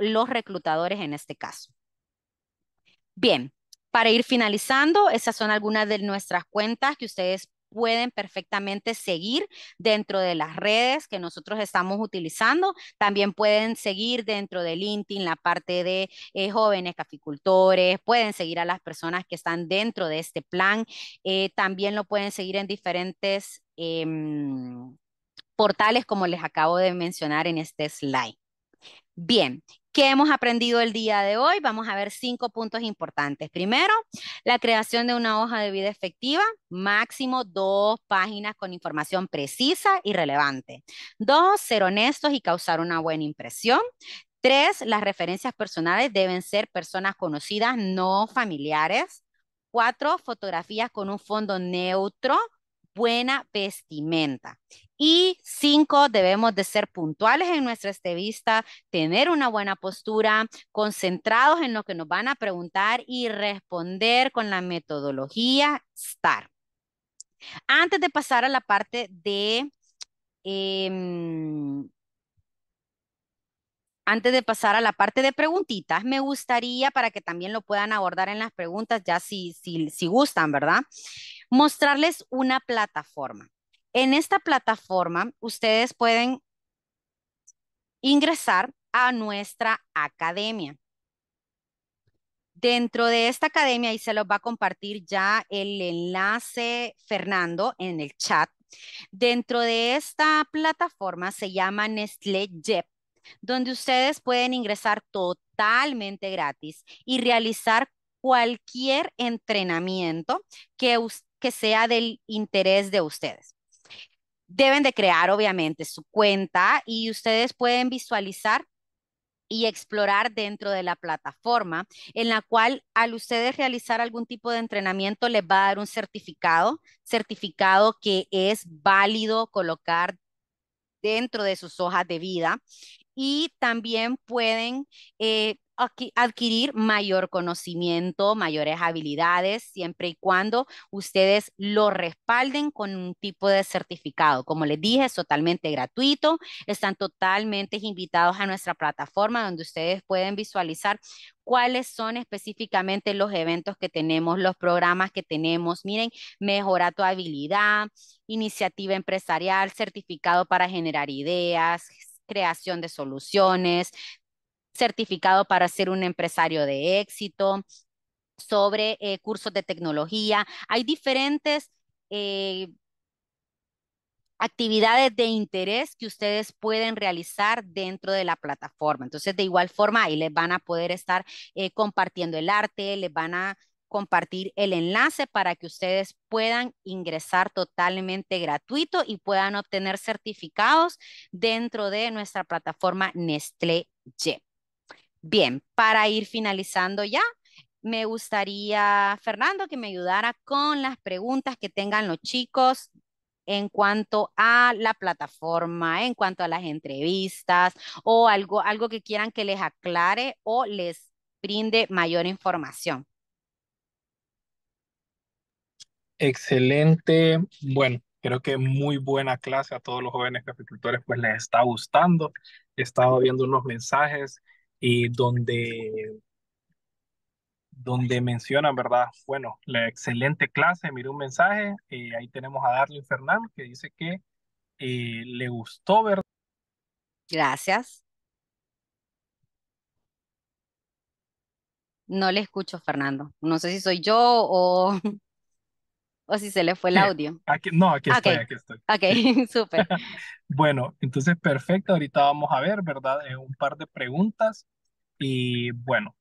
los reclutadores en este caso. Bien, para ir finalizando, esas son algunas de nuestras cuentas que ustedes pueden perfectamente seguir dentro de las redes que nosotros estamos utilizando. También pueden seguir dentro de LinkedIn la parte de eh, jóvenes caficultores, pueden seguir a las personas que están dentro de este plan. Eh, también lo pueden seguir en diferentes em, portales como les acabo de mencionar en este slide. Bien, ¿Qué hemos aprendido el día de hoy? Vamos a ver cinco puntos importantes. Primero, la creación de una hoja de vida efectiva, máximo dos páginas con información precisa y relevante. Dos, ser honestos y causar una buena impresión. Tres, las referencias personales deben ser personas conocidas, no familiares. Cuatro, fotografías con un fondo neutro, buena vestimenta. Y cinco, debemos de ser puntuales en nuestra entrevista, tener una buena postura, concentrados en lo que nos van a preguntar y responder con la metodología STAR. Antes de pasar a la parte de... Em, antes de pasar a la parte de preguntitas, me gustaría, para que también lo puedan abordar en las preguntas, ya si, si gustan, ¿verdad? Mostrarles una plataforma. En esta plataforma, ustedes pueden ingresar a nuestra academia. Dentro de esta academia, y se los va a compartir ya el enlace, Fernando, en el chat. Dentro de esta plataforma se llama Nestlé JEP, donde ustedes pueden ingresar totalmente gratis y realizar cualquier entrenamiento que, que sea del interés de ustedes. Deben de crear, obviamente, su cuenta y ustedes pueden visualizar y explorar dentro de la plataforma, en la cual al ustedes realizar algún tipo de entrenamiento les va a dar un certificado, certificado que es válido colocar dentro de sus hojas de vida y también pueden eh, adquirir mayor conocimiento, mayores habilidades, siempre y cuando ustedes lo respalden con un tipo de certificado. Como les dije, es totalmente gratuito, están totalmente invitados a nuestra plataforma donde ustedes pueden visualizar cuáles son específicamente los eventos que tenemos, los programas que tenemos. Miren, mejora tu habilidad, iniciativa empresarial, certificado para generar ideas creación de soluciones, certificado para ser un empresario de éxito, sobre eh, cursos de tecnología. Hay diferentes eh, actividades de interés que ustedes pueden realizar dentro de la plataforma. Entonces, de igual forma, ahí les van a poder estar eh, compartiendo el arte, les van a compartir el enlace para que ustedes puedan ingresar totalmente gratuito y puedan obtener certificados dentro de nuestra plataforma Nestlé Yep. Bien, para ir finalizando ya, me gustaría, Fernando, que me ayudara con las preguntas que tengan los chicos en cuanto a la plataforma, en cuanto a las entrevistas o algo, algo que quieran que les aclare o les brinde mayor información. Excelente. Bueno, creo que muy buena clase a todos los jóvenes agricultores, pues les está gustando. He estado viendo unos mensajes y donde, donde ¿verdad? Bueno, la excelente clase, miré un mensaje, eh, ahí tenemos a Darlene Fernández que dice que eh, le gustó, ver... Gracias. No le escucho, Fernando. No sé si soy yo o... o si se le fue el audio. no, aquí estoy, aquí estoy. Ok, súper. bueno, entonces perfecto, ahorita vamos a ver, ¿verdad? Eh, un par de preguntas y bueno.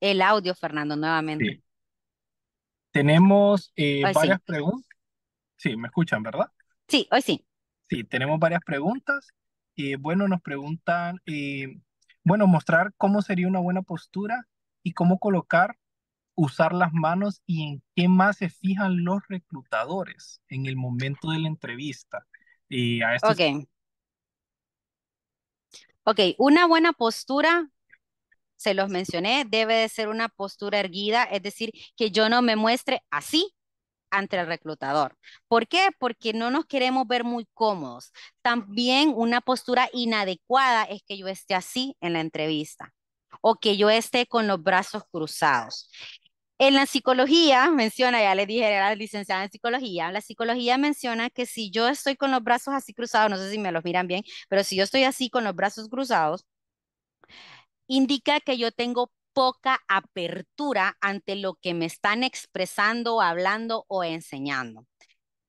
El audio, Fernando, nuevamente. Tenemos eh, varias preguntas. Sí, me escuchan, ¿verdad? Sí, hoy sí. Sí, tenemos varias preguntas. y bueno, nos preguntan, eh, bueno, mostrar cómo sería una buena postura y cómo colocar usar las manos y en qué más se fijan los reclutadores en el momento de la entrevista. Y ok, una buena postura, se los mencioné, debe de ser una postura erguida, es decir, que yo no me muestre así, ante el reclutador. ¿Por qué? Porque no nos queremos ver muy cómodos. También una postura inadecuada es que yo esté así en la entrevista o que yo esté con los brazos cruzados. En la psicología menciona, ya le dije, era licenciada en psicología, la psicología menciona que si yo estoy con los brazos así cruzados, no sé si me los miran bien, pero si yo estoy así con los brazos cruzados, indica que yo tengo poca apertura ante lo que me están expresando, hablando o enseñando.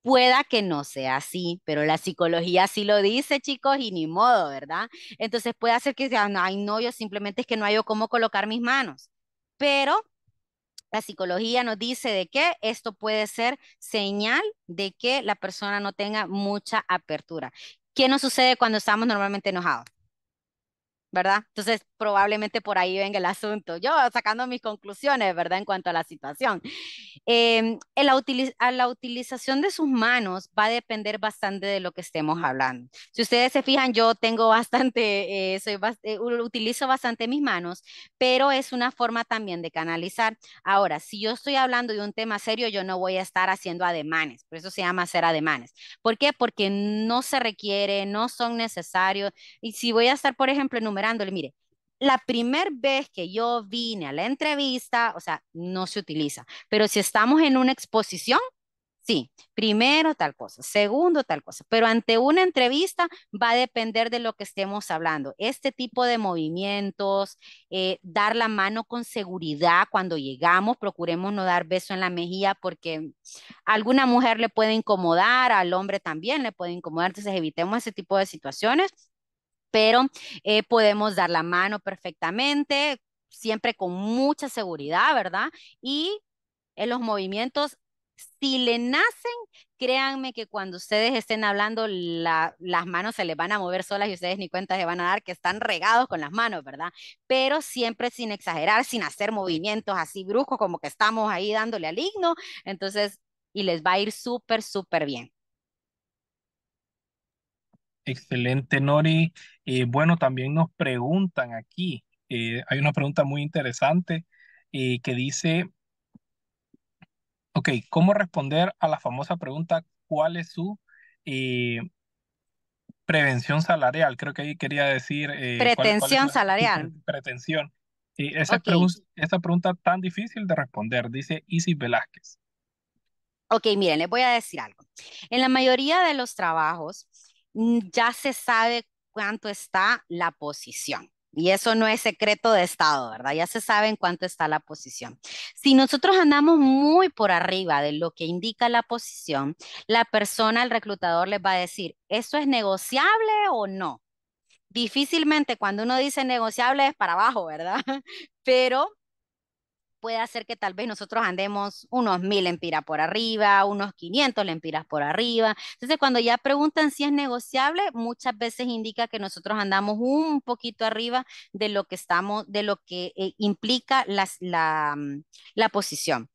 Pueda que no sea así, pero la psicología sí lo dice, chicos, y ni modo, ¿verdad? Entonces puede hacer que digan, ay, no, yo simplemente es que no yo cómo colocar mis manos. Pero la psicología nos dice de que esto puede ser señal de que la persona no tenga mucha apertura. ¿Qué nos sucede cuando estamos normalmente enojados? ¿Verdad? Entonces, probablemente por ahí venga el asunto. Yo sacando mis conclusiones, ¿verdad? En cuanto a la situación. Eh, a la utilización de sus manos va a depender bastante de lo que estemos hablando. Si ustedes se fijan, yo tengo bastante, eh, eh, utilizo bastante mis manos, pero es una forma también de canalizar. Ahora, si yo estoy hablando de un tema serio, yo no voy a estar haciendo ademanes, por eso se llama hacer ademanes. ¿Por qué? Porque no se requiere, no son necesarios. Y si voy a estar, por ejemplo, enumerándole, mire, la primera vez que yo vine a la entrevista, o sea, no se utiliza, pero si estamos en una exposición, sí, primero tal cosa, segundo tal cosa, pero ante una entrevista va a depender de lo que estemos hablando. Este tipo de movimientos, eh, dar la mano con seguridad cuando llegamos, procuremos no dar beso en la mejilla porque alguna mujer le puede incomodar, al hombre también le puede incomodar, entonces evitemos ese tipo de situaciones pero eh, podemos dar la mano perfectamente, siempre con mucha seguridad, ¿verdad? Y en los movimientos, si le nacen, créanme que cuando ustedes estén hablando, las manos se les van a mover solas y ustedes ni cuenta se van a dar que están regados con las manos, ¿verdad? Pero siempre sin exagerar, sin hacer movimientos así bruscos como que estamos ahí dándole al himno, entonces, y les va a ir súper, súper bien. Excelente, Nori. Eh, bueno, también nos preguntan aquí, eh, hay una pregunta muy interesante eh, que dice, ok, ¿cómo responder a la famosa pregunta cuál es su prevención salarial? Creo que ahí quería decir... pretensión salarial. Pretensión. Esa, pregunta, esa pregunta tan difícil de responder, dice Isis Velázquez. Ok, miren, les voy a decir algo. En la mayoría de los trabajos, Mm, ya se sabe cuánto está la posición. Y eso no es secreto de Estado, ¿verdad? Ya se sabe en cuánto está la posición. Si nosotros andamos muy por arriba de lo que indica la posición, la persona, el reclutador les va a decir, ¿eso es negociable o no? Difícilmente cuando uno dice negociable es para abajo, ¿verdad? Pero puede hacer que tal vez nosotros andemos unos mil empiras por arriba, unos 500 empiras por arriba. Entonces, cuando ya preguntan si es negociable, muchas veces indica que nosotros andamos un poquito arriba de lo que estamos, de lo que eh, implica mm, la, posición.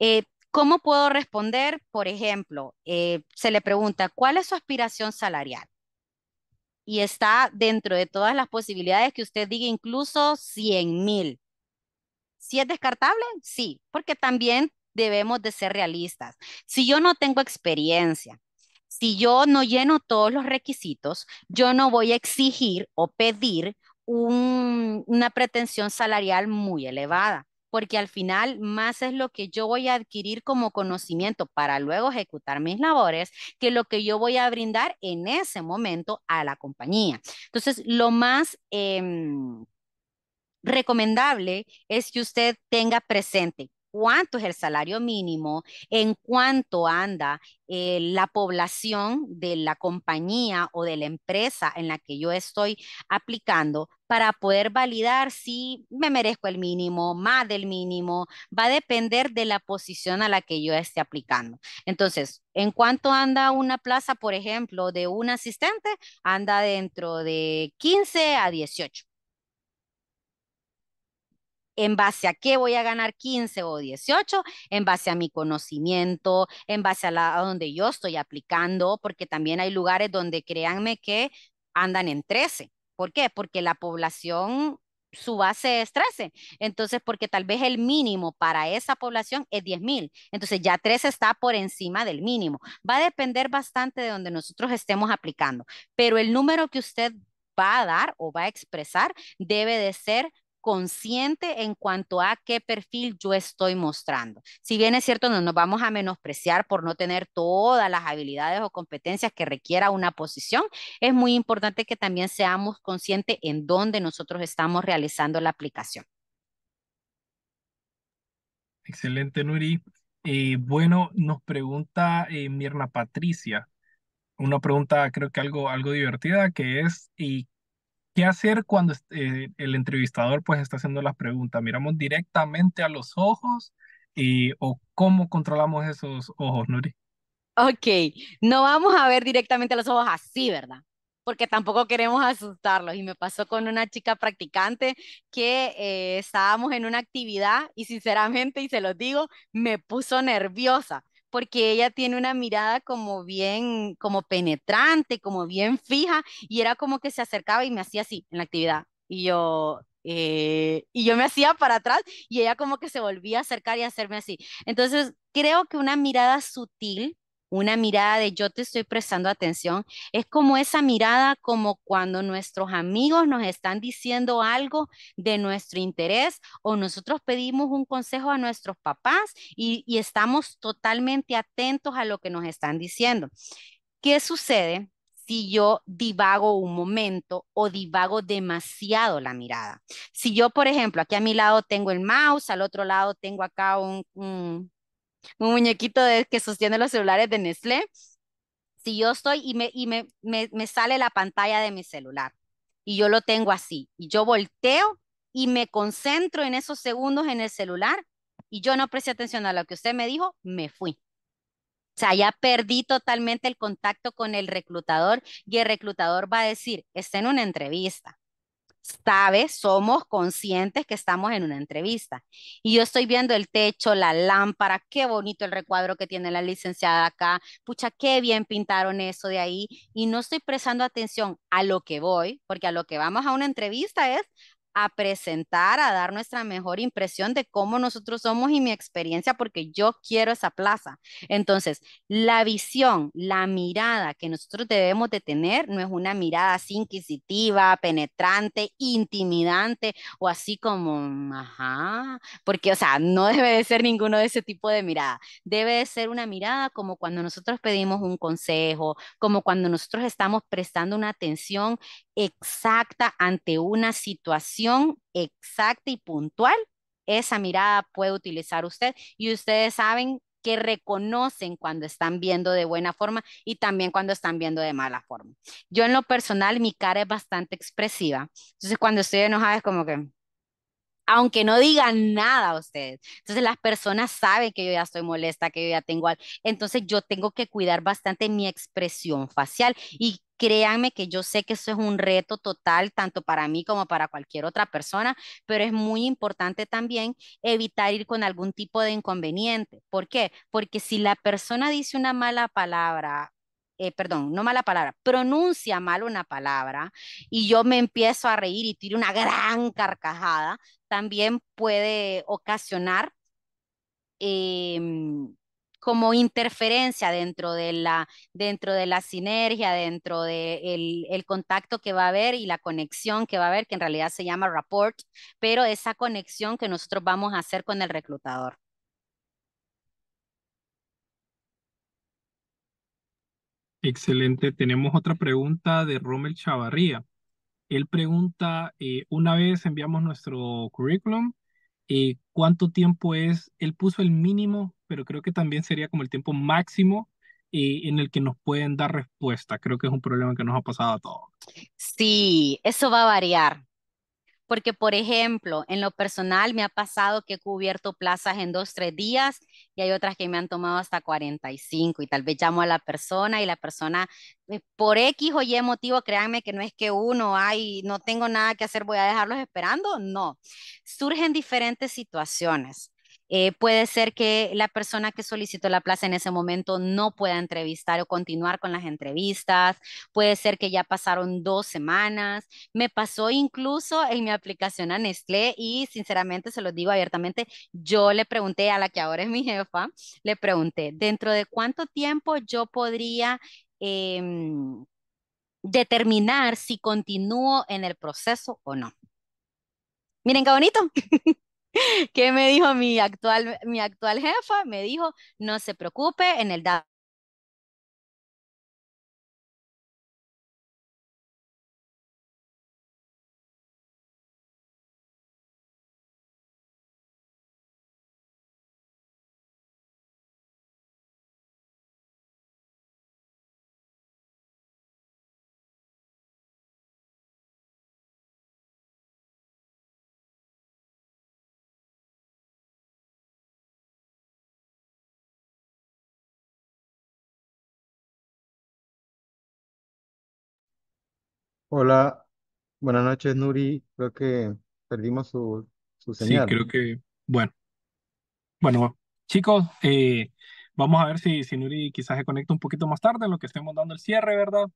Eh, ¿Cómo puedo responder? Por ejemplo, eh, se le pregunta, ¿cuál es su aspiración salarial? Y está dentro de todas las posibilidades que usted diga incluso 100.000 mil si es descartable, sí, porque también debemos de ser realistas. Si yo no tengo experiencia, si yo no lleno todos los requisitos, yo no voy a exigir o pedir una pretensión salarial muy elevada, porque al final más es lo que yo voy a adquirir como conocimiento para luego ejecutar mis labores que lo que yo voy a brindar en ese momento a la compañía. Entonces, lo más... Em, recomendable es que usted tenga presente cuánto es el salario mínimo, en cuánto anda eh, la población de la compañía o de la empresa en la que yo estoy aplicando para poder validar si me merezco el mínimo, más del mínimo, va a depender de la posición a la que yo esté aplicando. Entonces, en cuánto anda una plaza, por ejemplo, de un asistente, anda dentro de 15 a 18 en base a qué voy a ganar 15 o 18, en base a mi conocimiento, en base a, la, donde yo estoy aplicando, porque también hay lugares donde créanme que andan en 13. ¿Por qué? Porque la población, su base es 13. Entonces, porque tal vez el mínimo para esa población es 10.000. mil. Entonces, ya 13 está por encima del mínimo. Va a depender bastante de donde nosotros estemos aplicando, pero el número que usted va a dar o va a expresar debe de ser consciente en cuanto a qué perfil yo estoy mostrando. Si bien es cierto, no nos vamos a menospreciar por no tener todas las habilidades o competencias que requiera una posición, es muy importante que también seamos conscientes en dónde nosotros estamos realizando la aplicación. Excelente, Nuri. Eh, bueno, nos pregunta eh, Mirna Patricia, una pregunta creo que algo, algo divertida, que es, ¿y eh, ¿Qué hacer cuando eh, el entrevistador pues está haciendo las preguntas? ¿Miramos directamente a los ojos y, eh, o cómo controlamos esos ojos, Nuri? Ok, no vamos a ver directamente a los ojos así, ¿verdad? Porque tampoco queremos asustarlos. Y me pasó con una chica practicante que eh, estábamos en una actividad y sinceramente, y se los digo, me puso nerviosa porque ella tiene una mirada como bien, como penetrante, como bien fija, y era como que se acercaba y me hacía así en la actividad. Y yo, eh, y yo me hacía para atrás y ella como que se volvía a acercar y hacerme así. Entonces, creo que una mirada sutil una mirada de yo te estoy prestando atención, es como esa mirada como cuando nuestros amigos nos están diciendo algo de nuestro interés o nosotros pedimos un consejo a nuestros papás y, estamos totalmente atentos a lo que nos están diciendo. ¿Qué sucede? si yo divago un momento o divago demasiado la mirada. Si yo, por ejemplo, aquí a mi lado tengo el mouse, al otro lado tengo acá un, un muñequito que sostiene los celulares de Nestlé, si yo estoy y, me, y me, me, sale la pantalla de mi celular y yo lo tengo así, y yo volteo y me concentro en esos segundos en el celular y yo no presté atención a lo que usted me dijo, me fui. O sea, ya perdí totalmente el contacto con el reclutador y el reclutador va a decir, está en una entrevista, Sabes, somos conscientes que estamos en una entrevista. Y yo estoy viendo el techo, la lámpara, qué bonito el recuadro que tiene la licenciada acá, pucha, qué bien pintaron eso de ahí. Y no estoy prestando atención a lo que voy, porque a lo que vamos a una entrevista es a presentar, a dar nuestra mejor impresión de cómo nosotros somos y mi experiencia, porque yo quiero esa plaza. Entonces, la visión, la mirada que nosotros debemos de tener no es una mirada así inquisitiva, penetrante, intimidante o así como, ajá, porque, o sea, no debe de ser ninguno de ese tipo de mirada. Debe de ser una mirada como cuando nosotros pedimos un consejo, como cuando nosotros estamos prestando una atención exacta ante una situación exacta y puntual, esa mirada puede utilizar usted y ustedes saben que reconocen cuando están viendo de buena forma y también cuando están viendo de mala forma. Yo en lo personal, mi cara es bastante expresiva. Entonces, cuando estoy enojada es como que aunque no digan nada a ustedes. Entonces las personas saben que yo ya estoy molesta, que yo ya tengo algo. Entonces yo tengo que cuidar bastante mi expresión facial y créanme que yo sé que eso es un reto total, tanto para mí como para cualquier otra persona, pero es muy importante también evitar ir con algún tipo de inconveniente. ¿Por qué? Porque si la persona dice una mala palabra eh, perdón, no mala palabra, pronuncia mal una palabra y yo me empiezo a reír y tiro una gran carcajada, también puede ocasionar em, como interferencia dentro de la, dentro de la sinergia, dentro del de el, contacto que va a haber y la conexión que va a haber, que en realidad se llama rapport, pero esa conexión que nosotros vamos a hacer con el reclutador. Excelente. Tenemos otra pregunta de Rommel Chavarría. Él pregunta, eh, una vez enviamos nuestro currículum, eh, ¿cuánto tiempo es? Él puso el mínimo, pero creo que también sería como el tiempo máximo eh, en el que nos pueden dar respuesta. Creo que es un problema que nos ha pasado a todos. Sí, eso va a variar. Porque, por ejemplo, en lo personal me ha pasado que he cubierto plazas en dos, tres días y hay otras que me han tomado hasta 45 y tal vez llamo a la persona y la persona, eh, por X o Y motivo, créanme que no es que uno, ay, no tengo nada que hacer, voy a dejarlos esperando, no. Surgen diferentes situaciones. Eh, puede ser que la persona que solicitó la plaza en ese momento no pueda entrevistar o continuar con las entrevistas. Puede ser que ya pasaron dos semanas. Me pasó incluso en mi aplicación a Nestlé y sinceramente se los digo abiertamente, yo le pregunté a la que ahora es mi jefa, le pregunté, ¿dentro de cuánto tiempo yo podría... Em, determinar si continúo en el proceso o no. Miren qué bonito. ¿Qué me dijo mi actual, mi actual jefa? Me dijo, no se preocupe, en el Hola, buenas noches, Nuri. Creo que perdimos su, su Sí, creo que, bueno, bueno, chicos, eh, vamos a ver si, si Nuri quizás se conecta un poquito más tarde en lo que estemos dando el cierre, ¿verdad?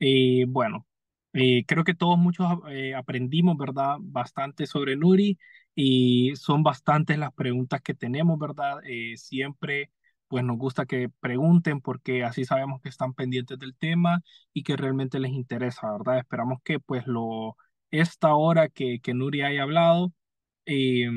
Eh, bueno, eh, creo que todos muchos aprendimos, ¿verdad? Bastante sobre Nuri y son bastantes las preguntas que tenemos, ¿verdad? siempre pues nos gusta que pregunten porque así sabemos que están pendientes del tema y que realmente les interesa, ¿verdad? Esperamos que pues lo, esta hora que, que Nuri haya hablado eh,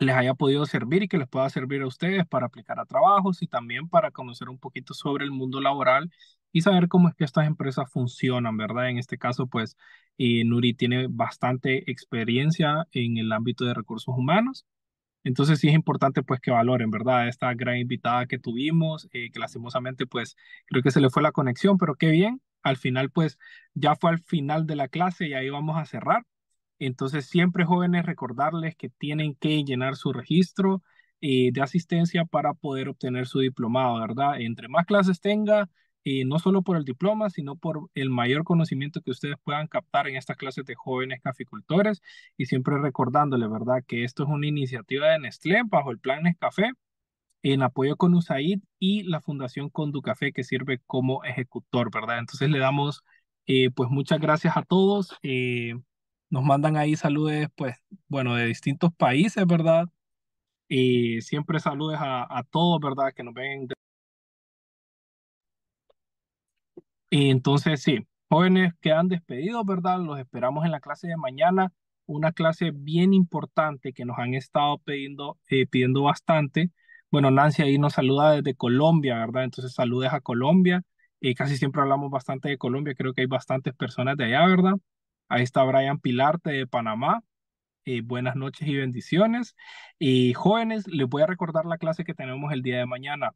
les haya podido servir y que les pueda servir a ustedes para aplicar a trabajos y también para conocer un poquito sobre el mundo laboral y saber cómo es que estas empresas funcionan, ¿verdad? En este caso, pues eh, Nuri tiene bastante experiencia en el ámbito de recursos humanos entonces sí es importante pues que valoren, ¿verdad? Esta gran invitada que tuvimos, eh, que lastimosamente pues creo que se le fue la conexión, pero qué bien, al final pues ya fue al final de la clase y ahí vamos a cerrar. Entonces siempre jóvenes recordarles que tienen que llenar su registro eh, de asistencia para poder obtener su diplomado, ¿verdad? Entre más clases tenga, no solo por el diploma, sino por el mayor conocimiento que ustedes puedan captar en estas clases de jóvenes caficultores y siempre recordándole, ¿verdad?, que esto es una iniciativa de Nestlé bajo el plan Nescafé en apoyo con USAID y la Fundación Conducafé que sirve como ejecutor, ¿verdad? Entonces le damos eh, pues muchas gracias a todos. Eh, nos mandan ahí saludes, pues, bueno, de distintos países, ¿verdad? siempre saludes a, a todos, ¿verdad? Que nos ven. entonces sí, jóvenes que han despedido, ¿verdad? Los esperamos en la clase de mañana, una clase bien importante que nos han estado pidiendo, eh, pidiendo bastante. Bueno, Nancy ahí nos saluda desde Colombia, ¿verdad? Entonces saludes a Colombia. Eh, casi siempre hablamos bastante de Colombia, creo que hay bastantes personas de allá, ¿verdad? Ahí está Brian Pilarte de Panamá. Eh, buenas noches y bendiciones. Y jóvenes, les voy a recordar la clase que tenemos el día de mañana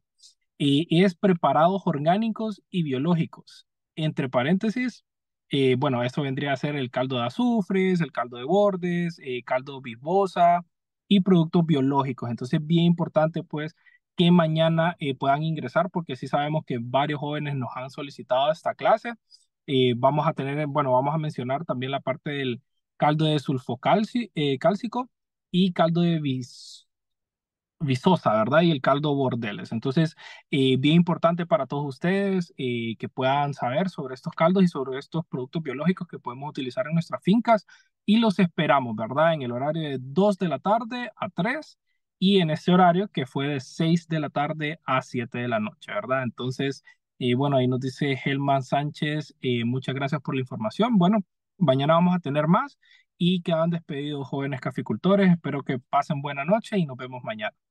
es preparados orgánicos y biológicos. Entre paréntesis, eh, bueno, esto vendría a ser el caldo de azufres, el caldo de bordes, eh, caldo bisbosa y productos biológicos. Entonces, bien importante, pues, que mañana eh, puedan ingresar, porque sí sabemos que varios jóvenes nos han solicitado esta clase. Eh, vamos a tener, bueno, vamos a mencionar también la parte del caldo de sulfocálcico y caldo de bis Visosa, ¿verdad? Y el caldo Bordeles. Entonces, eh, bien importante para todos ustedes eh, que puedan saber sobre estos caldos y sobre estos productos biológicos que podemos utilizar en nuestras fincas y los esperamos, ¿verdad? En el horario de 2 de la tarde a 3 y en ese horario que fue de 6 de la tarde a 7 de la noche, ¿verdad? Entonces, eh, bueno, ahí nos dice Helman Sánchez, muchas gracias por la información. Bueno, mañana vamos a tener más y quedan despedidos jóvenes caficultores. Espero que pasen buena noche y nos vemos mañana.